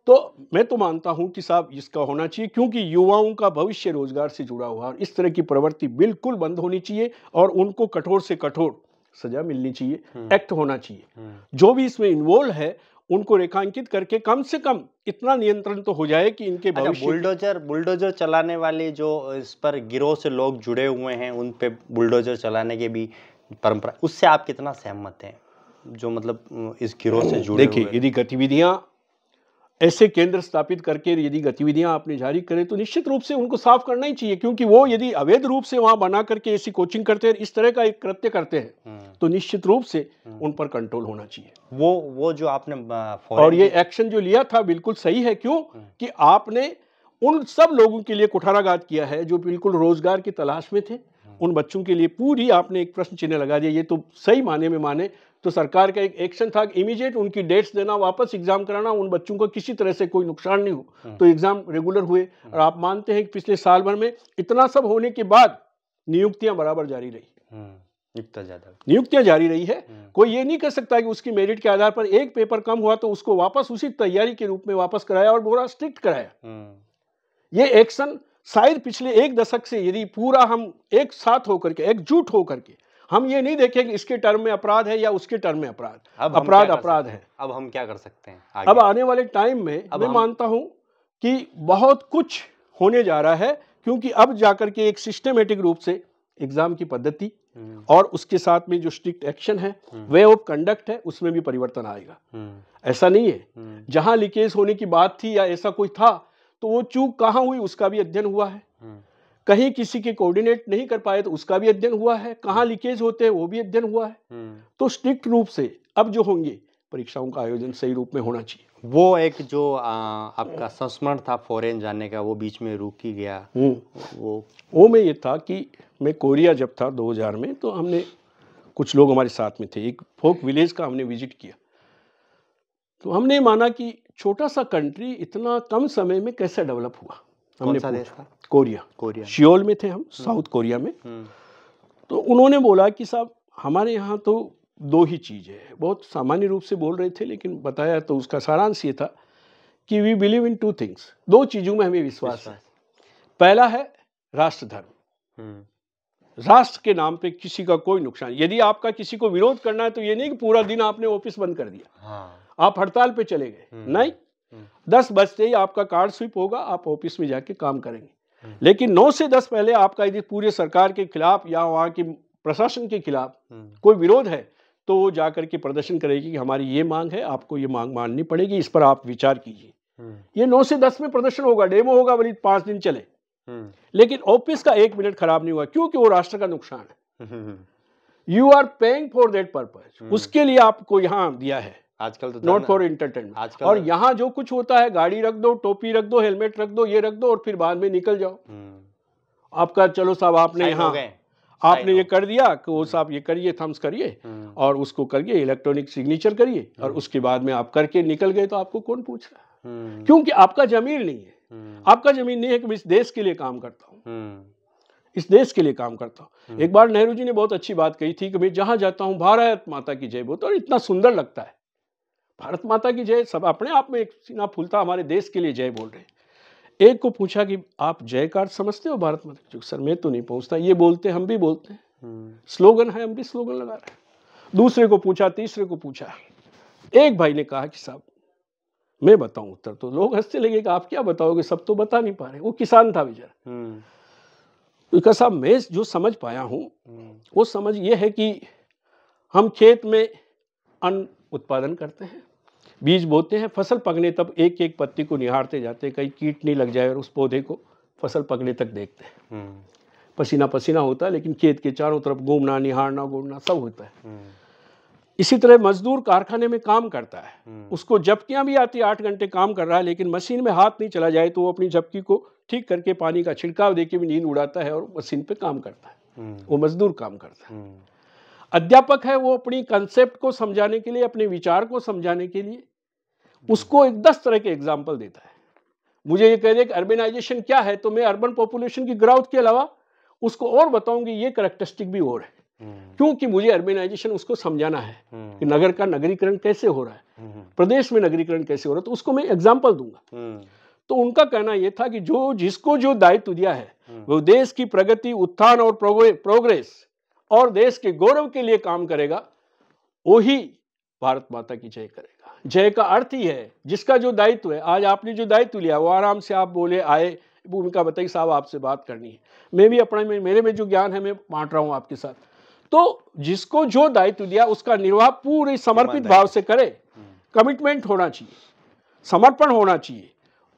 तो मैं तो मानता हूं कि साहब इसका होना चाहिए क्योंकि युवाओं का भविष्य रोजगार से जुड़ा हुआ और इस तरह की प्रवृत्ति बिल्कुल बंद होनी चाहिए और उनको कठोर से कठोर सजा मिलनी चाहिए एक्ट हम्म। होना चाहिए जो भी इसमें इन्वॉल्व है उनको रेखांकित करके कम से कम इतना नियंत्रण तो हो जाए कि इनके अच्छा, बुलडोजर बुलडोजर चलाने वाले जो इस पर गिरोह से लोग जुड़े हुए हैं उन पे बुलडोजर चलाने के भी परंपरा उससे आप कितना सहमत हैं जो मतलब इस गिरोह से जुड़े देखिए यदि गतिविधियां ऐसे केंद्र स्थापित करके यदि गतिविधियां आपने जारी करें तो निश्चित रूप से उनको साफ करना ही चाहिए क्योंकि वो यदि अवैध रूप से वहां बना करके ऐसी कोचिंग करते हैं इस तरह का एक कृत्य करते हैं हम्म। तो निश्चित रूप से हम्म। उन पर कंट्रोल होना चाहिए वो वो जो आपने और ये एक्शन जो लिया था बिल्कुल सही है क्यों हम्म। कि आपने उन सब लोगों के लिए कुठाराघात किया है जो बिल्कुल रोजगार की तलाश में थे हम्म। उन बच्चों के लिए पूरी आपने एक प्रश्न चिन्ह लगा दिया ये तो सही माने में माने तो सरकार का एक एक्शन था इमीडिएट उनकी डेट्स देना वापस एग्जाम कराना उन बच्चों को किसी तरह से कोई नुकसान नहीं हो तो एग्जाम रेगुलर हुए और आप मानते हैं कि पिछले साल भर में इतना सब होने के बाद नियुक्तियां बराबर जारी रही नियुक्तियां जारी रही है हम्म। कोई ये नहीं कर सकता कि उसकी मेरिट के आधार पर एक पेपर कम हुआ तो उसको वापस उसी तैयारी के रूप में वापस कराया और बोरा स्ट्रिक्ट कराया हम्म। ये एक्शन शायद पिछले एक दशक से यदि पूरा हम एक साथ होकर के एकजुट होकर के हम ये नहीं देखें कि इसके टर्म में अपराध है या उसके टर्म में अपराध अपराध अपराध है अब हम क्या कर सकते हैं आगे? अब आने वाले टाइम में अब मैं हम... मानता हूं कि बहुत कुछ होने जा रहा है क्योंकि अब जाकर के एक सिस्टमेटिक रूप से एग्जाम की पद्धति हम्म। और उसके साथ में जो स्ट्रिक्ट एक्शन है वे ऑफ कंडक्ट है उसमें भी परिवर्तन आएगा हम्म। ऐसा नहीं है हम्म। जहां लीकेज होने की बात थी या ऐसा कोई था तो वो चूक कहाँ हुई उसका भी अध्ययन हुआ है कहीं किसी के कोऑर्डिनेट नहीं कर पाए तो उसका भी अध्ययन हुआ है कहाँ लीकेज होते हैं वो भी अध्ययन हुआ है तो स्ट्रिक्ट रूप से अब जो होंगे परीक्षाओं का आयोजन सही रूप में होना चाहिए वो एक जो आ, आपका संस्मरण था फॉरेन जाने का वो बीच में रुक ही गया वो वो में ये था कि मैं कोरिया जब था 2000 में तो हमने कुछ लोग हमारे साथ में थे एक फोक विलेज का हमने विजिट किया तो हमने माना कि छोटा सा कंट्री इतना कम समय में कैसे डेवलप हुआ हमने सा देश था? कोरिया कोरिया शियोल में थे हम हम्म। साउथ कोरिया में हम्म। तो उन्होंने बोला कि साहब हमारे यहाँ तो दो ही चीज़ है बहुत सामान्य रूप से बोल रहे थे लेकिन बताया तो उसका सारांश ये था कि we believe in two things दो चीज़ों में हमें विश्वास है पहला है राष्ट्र धर्म हम्म। राष्ट्र के नाम पे किसी का कोई नुकसान यदि आपका किसी को विरोध करना है तो ये नहीं कि पूरा दिन आपने ऑफिस बंद कर दिया हाँ। आप हड़ताल पे चले गए हम्म, नहीं हम्म। दस बजते ही आपका कार्ड स्वीप होगा आप ऑफिस में जाके काम करेंगे हम्म। लेकिन नौ से दस पहले आपका यदि पूरे सरकार के खिलाफ या वहाँ की प्रशासन के खिलाफ कोई विरोध है तो वो जाकर के प्रदर्शन करेगी कि हमारी ये मांग है आपको ये मांग माननी पड़ेगी इस पर आप विचार कीजिए ये नौ से दस में प्रदर्शन होगा डेमो होगा वली पांच दिन चले हम्म। लेकिन ओपीएस का एक मिनट खराब नहीं हुआ क्योंकि वो राष्ट्र का नुकसान है you are paying for that purpose उसके लिए आपको यहाँ दिया है आजकल तो नॉट फॉर इंटरटेनमेंट और तो- यहाँ जो कुछ होता है गाड़ी रख दो टोपी रख दो हेलमेट रख दो ये रख दो और फिर बाद में निकल जाओ हम्म। आपका चलो साहब आपने यहाँ आपने ये कर दिया कि वो हम्म। साहब ये करिए थम्स करिए और उसको करिए इलेक्ट्रॉनिक सिग्नेचर करिए और उसके बाद में आप करके निकल गए तो आपको कौन पूछ रहा है क्योंकि आपका जमीन नहीं है हम्म। आपका जमीन नहीं है कि मैं इस देश के लिए काम करता हूँ हम्म। इस देश के लिए काम करता हूँ हम्म। एक बार नेहरू जी ने बहुत अच्छी बात कही थी कि मैं जहां जाता हूँ भारत माता की जय बोलता और इतना सुंदर लगता है भारत माता की जय सब अपने आप में एक सीना फूलता हमारे देश के लिए जय बोल रहे हैं एक को पूछा कि आप जय समझते हो भारत माता की सर मैं तो नहीं पहुंचता ये बोलते हम भी बोलते हैं स्लोगन है हम भी स्लोगन लगा रहे हैं दूसरे को पूछा तीसरे को पूछा एक भाई ने कहा कि साहब मैं बताऊं उत्तर तो लोग हंसते लगे कि आप क्या बताओगे सब तो बता नहीं पा रहे वो किसान था बेचारा तो हम्म। साहब मैं जो समझ पाया हूँ हम्म। वो समझ ये है कि हम खेत में अन्न उत्पादन करते हैं बीज बोते हैं फसल पकने तब एक एक पत्ती को निहारते जाते हैं कहीं कीट नहीं लग जाए और उस पौधे को फसल पकने तक देखते हैं हम्म। पसीना पसीना होता है लेकिन खेत के चारों तरफ घूमना निहारना घूमना सब होता है इसी तरह मजदूर कारखाने में काम करता है हम्म। उसको झपकियां भी आती आठ घंटे काम कर रहा है लेकिन मशीन में हाथ नहीं चला जाए तो वो अपनी जबकी को ठीक करके पानी का छिड़काव देके भी नींद उड़ाता है और मशीन पे काम करता है हम्म। वो मजदूर काम करता है हम्म। अध्यापक है वो अपनी कंसेप्ट को समझाने के लिए अपने विचार को समझाने के लिए उसको एक दस तरह के एग्जाम्पल देता है मुझे ये कह दे कि अर्बेनाइजेशन क्या है तो मैं अर्बन पॉपुलेशन की ग्राउथ के अलावा उसको और बताऊंगी ये करेक्टरिस्टिक भी और है हम्म। क्योंकि मुझे अर्बेनाइजेशन उसको समझाना है कि हम्म। नगर का नगरीकरण कैसे हो रहा है हम्म। प्रदेश में नगरीकरण कैसे हो रहा है तो उसको मैं एग्जाम्पल दूंगा तो उनका कहना यह था कि जो जिसको जो दायित्व दिया है वो देश की प्रगति उत्थान और प्रोग्रेस और देश के गौरव के लिए काम करेगा वो ही भारत माता की जय करेगा जय का अर्थ ही है जिसका जो दायित्व है आज आपने जो दायित्व लिया वो आराम से आप बोले आए भूमिका बताई साहब आपसे बात करनी है मैं भी अपने मेरे में जो ज्ञान है मैं बांट रहा हूँ आपके साथ तो जिसको जो दायित्व दिया उसका निर्वाह पूरे समर्पित भाव से करे हम्म। कमिटमेंट होना चाहिए समर्पण होना चाहिए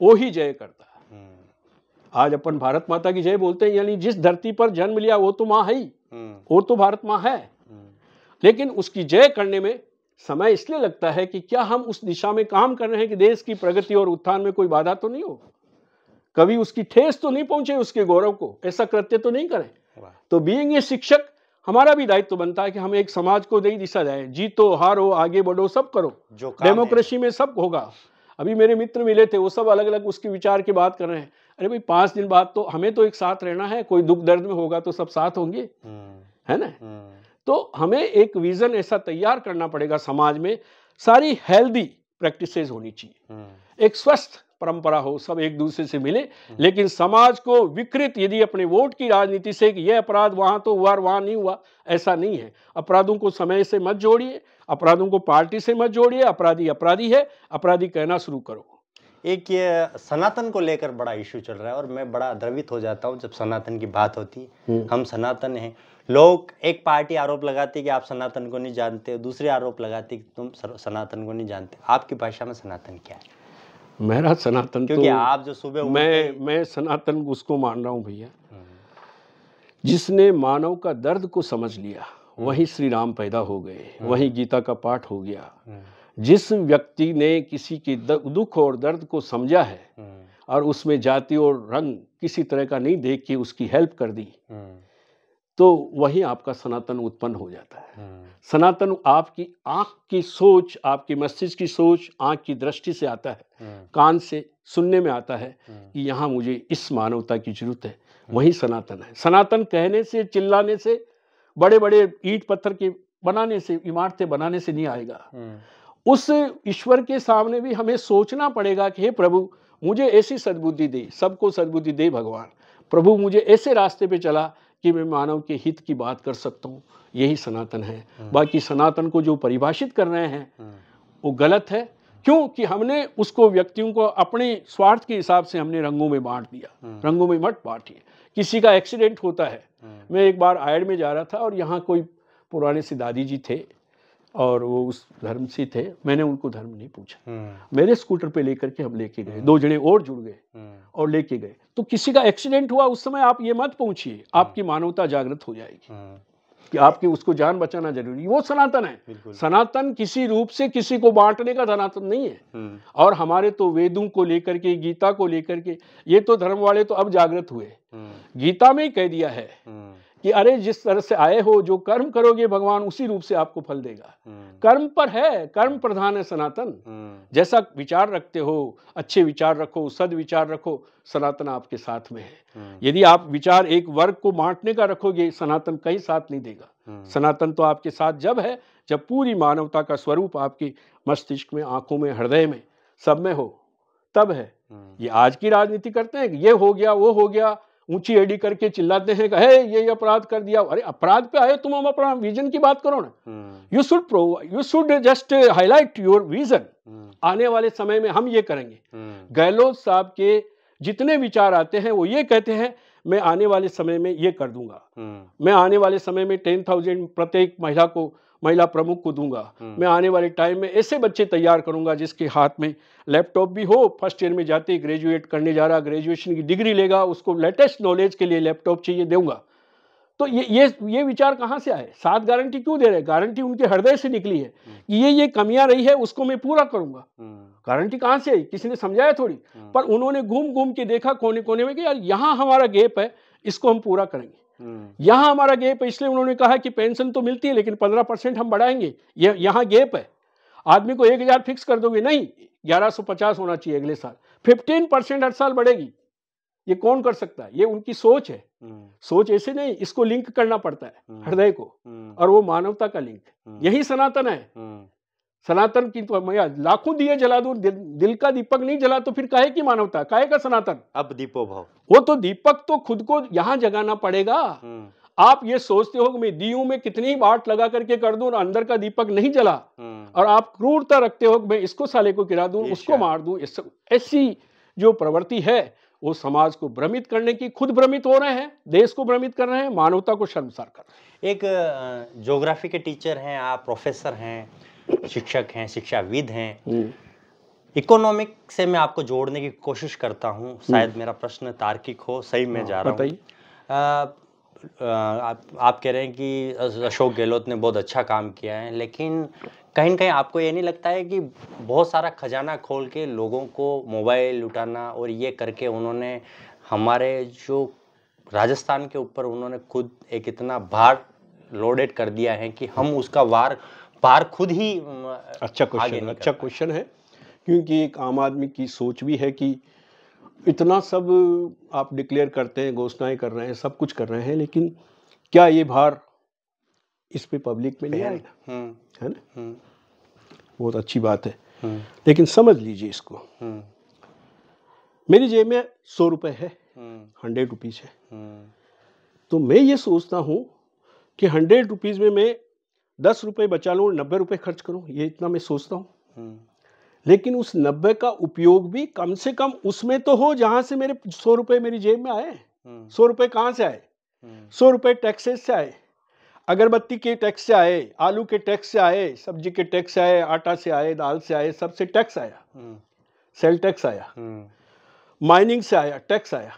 वो ही जय करता हम्म। आज अपन भारत माता की जय बोलते हैं यानी जिस धरती पर जन्म लिया वो तो माँ है ही वो हम्म। तो भारत माँ है लेकिन उसकी जय करने में समय इसलिए लगता है कि क्या हम उस दिशा में काम कर रहे हैं कि देश की प्रगति और उत्थान में कोई बाधा तो नहीं हो कभी उसकी ठेस तो नहीं पहुंचे उसके गौरव को ऐसा कृत्य तो नहीं करें तो बीइंग ए शिक्षक हमारा भी दायित्व तो बनता है कि हम एक समाज को नई दिशा जाए जीतो हारो आगे बढ़ो सब करो जो डेमोक्रेसी में सब होगा अभी मेरे मित्र मिले थे वो सब अलग अलग उसके विचार की बात कर रहे हैं अरे भाई पांच दिन बाद तो हमें तो एक साथ रहना है कोई दुख दर्द में होगा तो सब साथ होंगे हम्म। है ना हम्म। तो हमें एक विजन ऐसा तैयार करना पड़ेगा समाज में सारी हेल्दी प्रैक्टिसेस होनी चाहिए हम्म। एक स्वस्थ परंपरा हो सब एक दूसरे से मिले हम्म। लेकिन समाज को विकृत यदि अपने वोट की राजनीति से कि यह अपराध वहाँ तो हुआ और वहाँ नहीं हुआ ऐसा नहीं है अपराधों को समय से मत जोड़िए अपराधों को पार्टी से मत जोड़िए अपराधी अपराधी है अपराधी कहना शुरू करो एक ये सनातन को लेकर बड़ा इश्यू चल रहा है और मैं बड़ा द्रवित हो जाता हूँ जब सनातन की बात होती हम्म। हम सनातन हैं लोग एक पार्टी आरोप लगाती है कि आप सनातन को नहीं जानते दूसरे आरोप लगाती है कि तुम सनातन को नहीं जानते आपकी भाषा में सनातन क्या है मेरा सनातन क्योंकि तो, आप जो सुबह मैं मैं सनातन उसको मान रहा हूँ भैया हम्म। जिसने मानव का दर्द को समझ लिया हम्म। वही श्री राम पैदा हो गए हम्म। वही गीता का पाठ हो गया जिस व्यक्ति ने किसी के दुख और दर्द को समझा है और उसमें जाति और रंग किसी तरह का नहीं देख के उसकी हेल्प कर दी तो वही आपका सनातन उत्पन्न हो जाता है हम्म। सनातन आपकी आंख की सोच आपकी मस्तिष्क की सोच आंख की दृष्टि से आता है हम्म। कान से सुनने में आता है हम्म। कि यहाँ मुझे इस मानवता की जरूरत है वही सनातन है सनातन कहने से चिल्लाने से बड़े बड़े ईट पत्थर के बनाने से इमारतें बनाने से नहीं आएगा उस ईश्वर के सामने भी हमें सोचना पड़ेगा कि हे प्रभु मुझे ऐसी सद्बुद्धि दे सबको सद्बुद्धि दे भगवान प्रभु मुझे ऐसे रास्ते पे चला कि मैं मानव के हित की बात कर सकता हूँ यही सनातन है हाँ। बाकी सनातन को जो परिभाषित कर रहे हैं हाँ। वो गलत है क्योंकि हमने उसको व्यक्तियों को अपने स्वार्थ के हिसाब से हमने रंगों में बांट दिया हाँ। रंगों में मट बांटिए किसी का एक्सीडेंट होता है मैं एक बार आयड में जा रहा था और यहाँ कोई पुराने से दादी जी थे और वो उस धर्म से थे मैंने उनको धर्म नहीं पूछा हम्म। मेरे स्कूटर पे लेकर के हम लेके गए दो जने और जुड़ गए हम्म। और लेके गए तो किसी का एक्सीडेंट हुआ उस समय आप ये मत पूछिए हम्म। आपकी मानवता जागृत हो जाएगी कि आपके उसको जान बचाना जरूरी वो सनातन है सनातन किसी रूप से किसी को बांटने का सनातन नहीं है और हमारे तो वेदों को लेकर के गीता को लेकर के ये तो धर्म वाले तो अब जागृत हुए गीता में ही कह दिया है कि अरे जिस तरह से आए हो जो कर्म करोगे भगवान उसी रूप से आपको फल देगा हम्म। कर्म पर है कर्म प्रधान है सनातन हम्म। जैसा विचार रखते हो अच्छे विचार रखो सद विचार रखो सनातन आपके साथ में है हम्म। यदि आप विचार एक वर्ग को बांटने का रखोगे सनातन कहीं साथ नहीं देगा सनातन तो आपके साथ जब है जब पूरी मानवता का स्वरूप आपके मस्तिष्क में आंखों में हृदय में सब में हो तब है ये आज की राजनीति करते हैं ये हो गया वो हो गया ऊंची एडी करके चिल्लाते हैं कहे ये अपराध कर दिया अरे अपराध पे आए तुम हम अपना विजन की बात करो ना you should provide you should just highlight your vision आने वाले समय में हम ये करेंगे हम्म। गहलोत साहब के जितने विचार आते हैं वो ये कहते हैं मैं आने वाले समय में ये कर दूंगा हम्म। मैं आने वाले समय में टेन थाउजेंड प्रत्येक महिला को महिला प्रमुख को दूंगा हम्म। मैं आने वाले टाइम में ऐसे बच्चे तैयार करूंगा जिसके हाथ में लैपटॉप भी हो फर्स्ट ईयर में जाते ग्रेजुएट करने जा रहा ग्रेजुएशन की डिग्री लेगा उसको लेटेस्ट नॉलेज के लिए लैपटॉप चाहिए दूंगा तो ये ये ये विचार कहाँ से आए सात गारंटी क्यों दे रहे गारंटी उनके हृदय से निकली है हम्म। कि ये ये कमियां रही है उसको मैं पूरा करूंगा गारंटी हम्म। कहाँ से आई किसी ने समझाया थोड़ी पर उन्होंने घूम घूम के देखा कोने कोने में कि यार यहाँ हमारा गैप है इसको हम पूरा करेंगे हम्म। यहां हमारा गैप है इसलिए उन्होंने कहा कि पेंशन तो मिलती है लेकिन पंद्रह परसेंट हम बढ़ाएंगे ये यहां गैप है आदमी को एक हजार फिक्स कर दोगे नहीं ग्यारह सौ पचास होना चाहिए अगले साल फिफ्टीन परसेंट हर साल बढ़ेगी ये कौन कर सकता है ये उनकी सोच है हम्म। सोच ऐसे नहीं इसको लिंक करना पड़ता है हम्म। हृदय को और वो मानवता का लिंक यही सनातन है सनातन की तो मैया लाखों दिए जला दू दिल, दिल का दीपक नहीं जला तो फिर काहे की मानवता काहे का सनातन अब दीपो भाव वो तो दीपक तो खुद को यहाँ जगाना पड़ेगा हम्म। आप ये सोचते हो कि मैं दीयू में कितनी बाट लगा करके कर दूं और अंदर का दीपक नहीं जला हम्म। और आप क्रूरता रखते हो कि मैं इसको साले को गिरा दूं उसको मार दूं ऐसी जो प्रवृत्ति है वो समाज को भ्रमित करने की खुद भ्रमित हो रहे हैं देश को भ्रमित कर रहे हैं मानवता को शर्मसार कर रहे हैं एक जोग्राफी के टीचर हैं आप प्रोफेसर हैं शिक्षक हैं शिक्षाविद हैं इकोनॉमिक से मैं आपको जोड़ने की कोशिश करता हूँ शायद मेरा प्रश्न तार्किक हो सही में हाँ, जा रहा हूँ आप आप कह रहे हैं कि अशोक गहलोत ने बहुत अच्छा काम किया है लेकिन कहीं ना कहीं आपको ये नहीं लगता है कि बहुत सारा खजाना खोल के लोगों को मोबाइल लुटाना और ये करके उन्होंने हमारे जो राजस्थान के ऊपर उन्होंने खुद एक इतना भार लोडेड कर दिया है कि हम उसका वार बाहर खुद ही अच्छा क्वेश्चन अच्छा क्वेश्चन है क्योंकि एक आम आदमी की सोच भी है कि इतना सब आप डिक्लेयर करते हैं घोषणाएं कर रहे हैं सब कुछ कर रहे हैं लेकिन क्या ये भार इस पे पब्लिक में नहीं आएगा हम्म, है ना हम्म। बहुत अच्छी बात है हम्म। लेकिन समझ लीजिए इसको मेरी जेब में सौ रुपए है हंड्रेड रुपीज़ है तो मैं ये सोचता हूँ कि हंड्रेड रुपीज़ में मैं दस रुपये बचा लो नब्बे रुपये खर्च करो ये इतना मैं सोचता हूँ हम्म। लेकिन उस नब्बे का उपयोग भी कम से कम उसमें तो हो जहां से मेरे सौ रुपये मेरी जेब में आए हम्म। सौ रुपए कहाँ से आए हम्म। सौ रुपये टैक्सेस से आए अगरबत्ती के टैक्स से आए आलू के टैक्स से आए सब्जी के टैक्स से आए आटा से आए दाल से आए सबसे टैक्स आया सेल टैक्स आया माइनिंग से आया टैक्स आया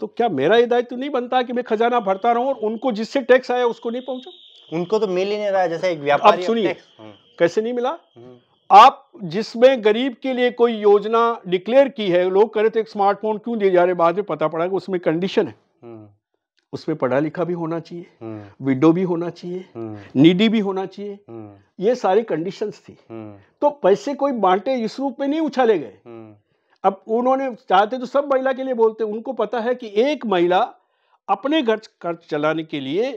तो क्या मेरा ये दायित्व तो नहीं बनता कि मैं खजाना भरता रहूं और उनको जिससे टैक्स आया उसको नहीं पहुंचा उनको तो मिल ही नहीं रहा जैसे एक व्यापारी आप सुनिए हम्म। कैसे नहीं मिला हम्म। आप जिसमें गरीब के लिए कोई योजना डिक्लेयर की है लोग कह रहे थे स्मार्टफोन क्यों दिए जा रहे बाद में पता पड़ा कि उसमें कंडीशन है हम्म। उसमें पढ़ा लिखा भी होना चाहिए विडो भी होना चाहिए नीडी भी होना चाहिए ये सारी कंडीशंस थी तो पैसे कोई बांटे इस रूप में नहीं उछाले गए अब उन्होंने चाहते तो सब महिला के लिए बोलते उनको पता है कि एक महिला अपने घर खर्च चलाने के लिए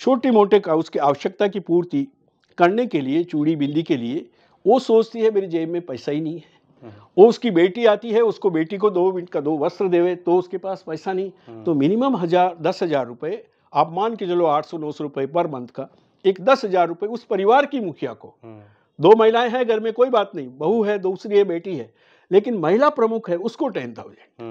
छोटे मोटे उसकी आवश्यकता की पूर्ति करने के लिए चूड़ी बिल्ली के लिए वो सोचती है मेरी जेब में पैसा ही नहीं है वो उसकी बेटी आती है उसको बेटी को दो मिनट का दो वस्त्र देवे तो उसके पास पैसा नहीं हाँ। तो मिनिमम हजार दस हजार रुपये आप मान के चलो आठ सौ नौ सौ रुपये पर मंथ का एक दस हजार रुपये उस परिवार की मुखिया को हाँ। दो महिलाएं हैं घर में कोई बात नहीं बहू है दूसरी है बेटी है लेकिन महिला प्रमुख है उसको टेन थाउजेंड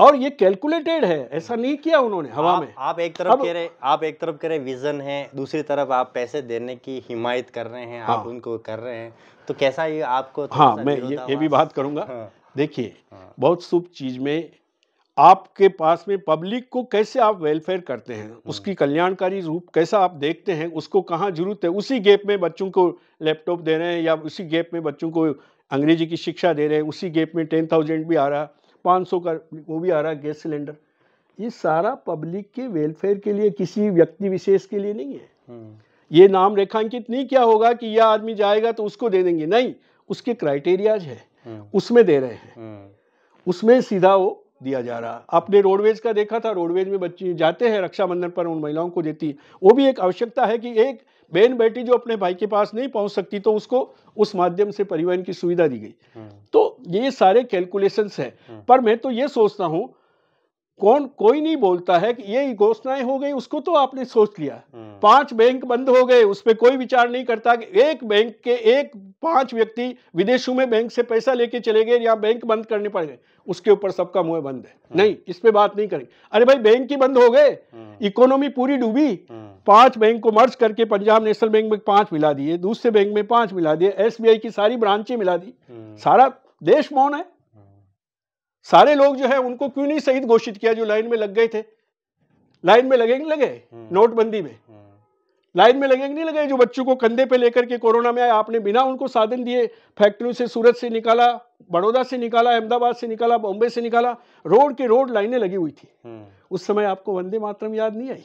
और ये कैलकुलेटेड है ऐसा नहीं किया उन्होंने हवा आ, में आप एक तरफ कह रहे आप एक तरफ कह रहे विजन है दूसरी तरफ आप पैसे देने की हिमायत कर रहे हैं हाँ, आप उनको कर रहे हैं तो कैसा ये आपको हाँ मैं ये, ये भी बात करूंगा हाँ, देखिए हाँ, बहुत शुभ चीज में आपके पास में पब्लिक को कैसे आप वेलफेयर करते हैं हम्म। उसकी कल्याणकारी रूप कैसा आप देखते हैं उसको कहाँ जरूरत है उसी गैप में बच्चों को लैपटॉप दे रहे हैं या उसी गैप में बच्चों को अंग्रेजी की शिक्षा दे रहे हैं उसी गैप में टेन थाउजेंड भी आ रहा है 500 का वो भी आ रहा है गैस सिलेंडर ये सारा पब्लिक के वेलफेयर के लिए किसी व्यक्ति विशेष के लिए नहीं है हम्म। ये नाम रेखांकित नहीं क्या होगा कि यह आदमी जाएगा तो उसको दे देंगे नहीं उसके क्राइटेरियाज है हम्म। उसमें दे रहे हैं हम्म। उसमें सीधा वो दिया जा रहा आपने रोडवेज का देखा था रोडवेज में बच्चे जाते हैं रक्षाबंधन पर उन महिलाओं को देती है वो भी एक आवश्यकता है कि एक बहन बेटी जो अपने भाई के पास नहीं पहुंच सकती तो उसको उस माध्यम से परिवहन की सुविधा दी गई हम्म। तो ये सारे कैलकुलेशंस है हम्म। पर मैं तो ये सोचता हूँ कौन कोई नहीं बोलता है कि ये घोषणाएं हो गई उसको तो आपने सोच लिया हम्म। पांच बैंक बंद हो गए उस पर कोई विचार नहीं करता कि एक बैंक के एक पांच व्यक्ति विदेशों में बैंक से पैसा लेके चले गए या बैंक बंद करने पड़ गए उसके ऊपर सबका मुंह बंद है हम्म। नहीं इस पर बात नहीं करेंगे अरे भाई बैंक ही बंद हो गए हम्म। इकोनॉमी पूरी डूबी पांच बैंक को मर्ज करके पंजाब नेशनल बैंक में पांच मिला दिए दूसरे बैंक में पांच मिला दिए एसबीआई की सारी ब्रांचें मिला दी सारा देश मौन है सारे लोग जो है उनको क्यों नहीं शहीद घोषित किया जो लाइन में लग गए थे लाइन में लगेंगे लगे हम्म। नोटबंदी में हम्म। लाइन में लगेंगे नहीं लगे जो बच्चों को कंधे पे लेकर के कोरोना में आए आपने बिना उनको साधन दिए फैक्ट्रियों से सूरत से निकाला बड़ौदा से निकाला अहमदाबाद से निकाला बॉम्बे से निकाला रोड के रोड लाइनें लगी हुई थी हम्म। उस समय आपको वंदे मातरम याद नहीं आई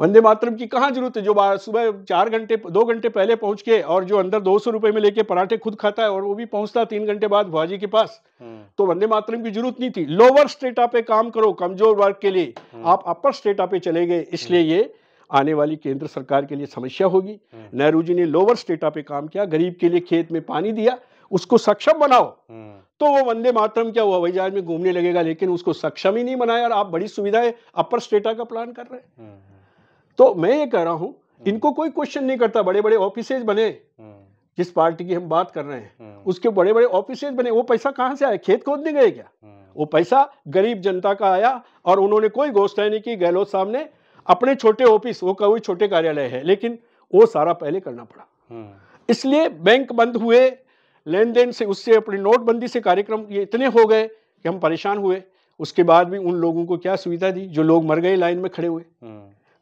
वंदे मातरम की कहाँ जरूरत है जो सुबह चार घंटे दो घंटे पहले पहुंच के और जो अंदर दो सौ रुपए में लेके पराठे खुद खाता है और वो भी पहुंचता तीन घंटे बाद भाजी के पास हम्म। तो वंदे मातरम की जरूरत नहीं थी लोअर स्टेटा पे काम करो कमजोर वर्ग के लिए हम्म। आप अपर स्टेटा पे चले गए इसलिए हम्म। ये आने वाली केंद्र सरकार के लिए समस्या होगी नेहरू जी ने लोअर स्टेटा पे काम किया गरीब के लिए खेत में पानी दिया उसको सक्षम बनाओ तो वो वंदे मातरम क्या हुआ हवाई जहाज में घूमने लगेगा लेकिन उसको सक्षम ही नहीं बनाया और आप बड़ी सुविधाएं अपर स्टेटा का प्लान कर रहे हैं तो मैं ये कह रहा हूं हम्म। इनको कोई क्वेश्चन नहीं करता बड़े बड़े ऑफिसेज बने हम्म। जिस पार्टी की हम बात कर रहे हैं हम्म। उसके बड़े बड़े ऑफिसेज बने वो पैसा कहाँ से आया खेत खोदने गए क्या वो पैसा गरीब जनता का आया और उन्होंने कोई घोषणा नहीं की गहलोत साहब ने अपने छोटे ऑफिस वो कोई छोटे कार्यालय है लेकिन वो सारा पहले करना पड़ा इसलिए बैंक बंद हुए लेन देन से उससे अपनी नोटबंदी से कार्यक्रम ये इतने हो गए कि हम परेशान हुए उसके बाद भी उन लोगों को क्या सुविधा दी जो लोग मर गए लाइन में खड़े हुए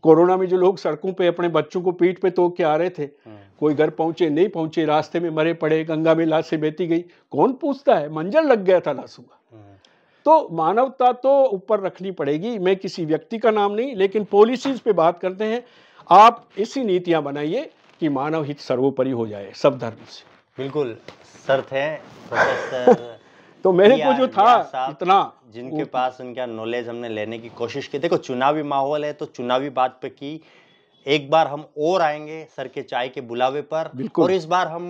कोरोना में जो लोग सड़कों पे अपने बच्चों को पीठ पे तो के आ रहे थे हाँ। कोई घर पहुंचे नहीं पहुंचे रास्ते में मरे पड़े गंगा में लाशें बहती गई कौन पूछता है मंजर लग गया था लाशों का हाँ। तो मानवता तो ऊपर रखनी पड़ेगी मैं किसी व्यक्ति का नाम नहीं लेकिन पॉलिसीज पे बात करते हैं आप ऐसी नीतियाँ बनाइए कि मानव हित सर्वोपरि हो जाए सब धर्म से बिल्कुल सर थे प्रोफेसर तो मेरे को जो था इतना जिनके पास उनका नॉलेज हमने लेने की कोशिश की देखो चुनावी माहौल है तो चुनावी बात पे की एक बार हम और आएंगे सर के चाय के बुलावे पर और इस बार हम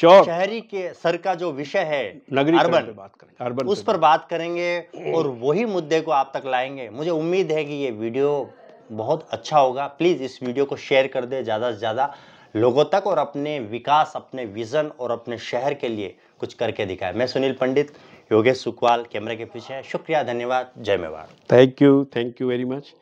Sure. शहरी के सर का जो विषय है नगरी अर्बन बात करेंगे अर्बन उस पर बात करेंगे और वही मुद्दे को आप तक लाएंगे मुझे उम्मीद है कि ये वीडियो बहुत अच्छा होगा प्लीज़ इस वीडियो को शेयर कर दे ज़्यादा से ज़्यादा लोगों तक और अपने विकास अपने विज़न और अपने शहर के लिए कुछ करके दिखाया मैं सुनील पंडित योगेश सुखवाल कैमरे के पीछे शुक्रिया धन्यवाद जय Mewar thank you thank you very much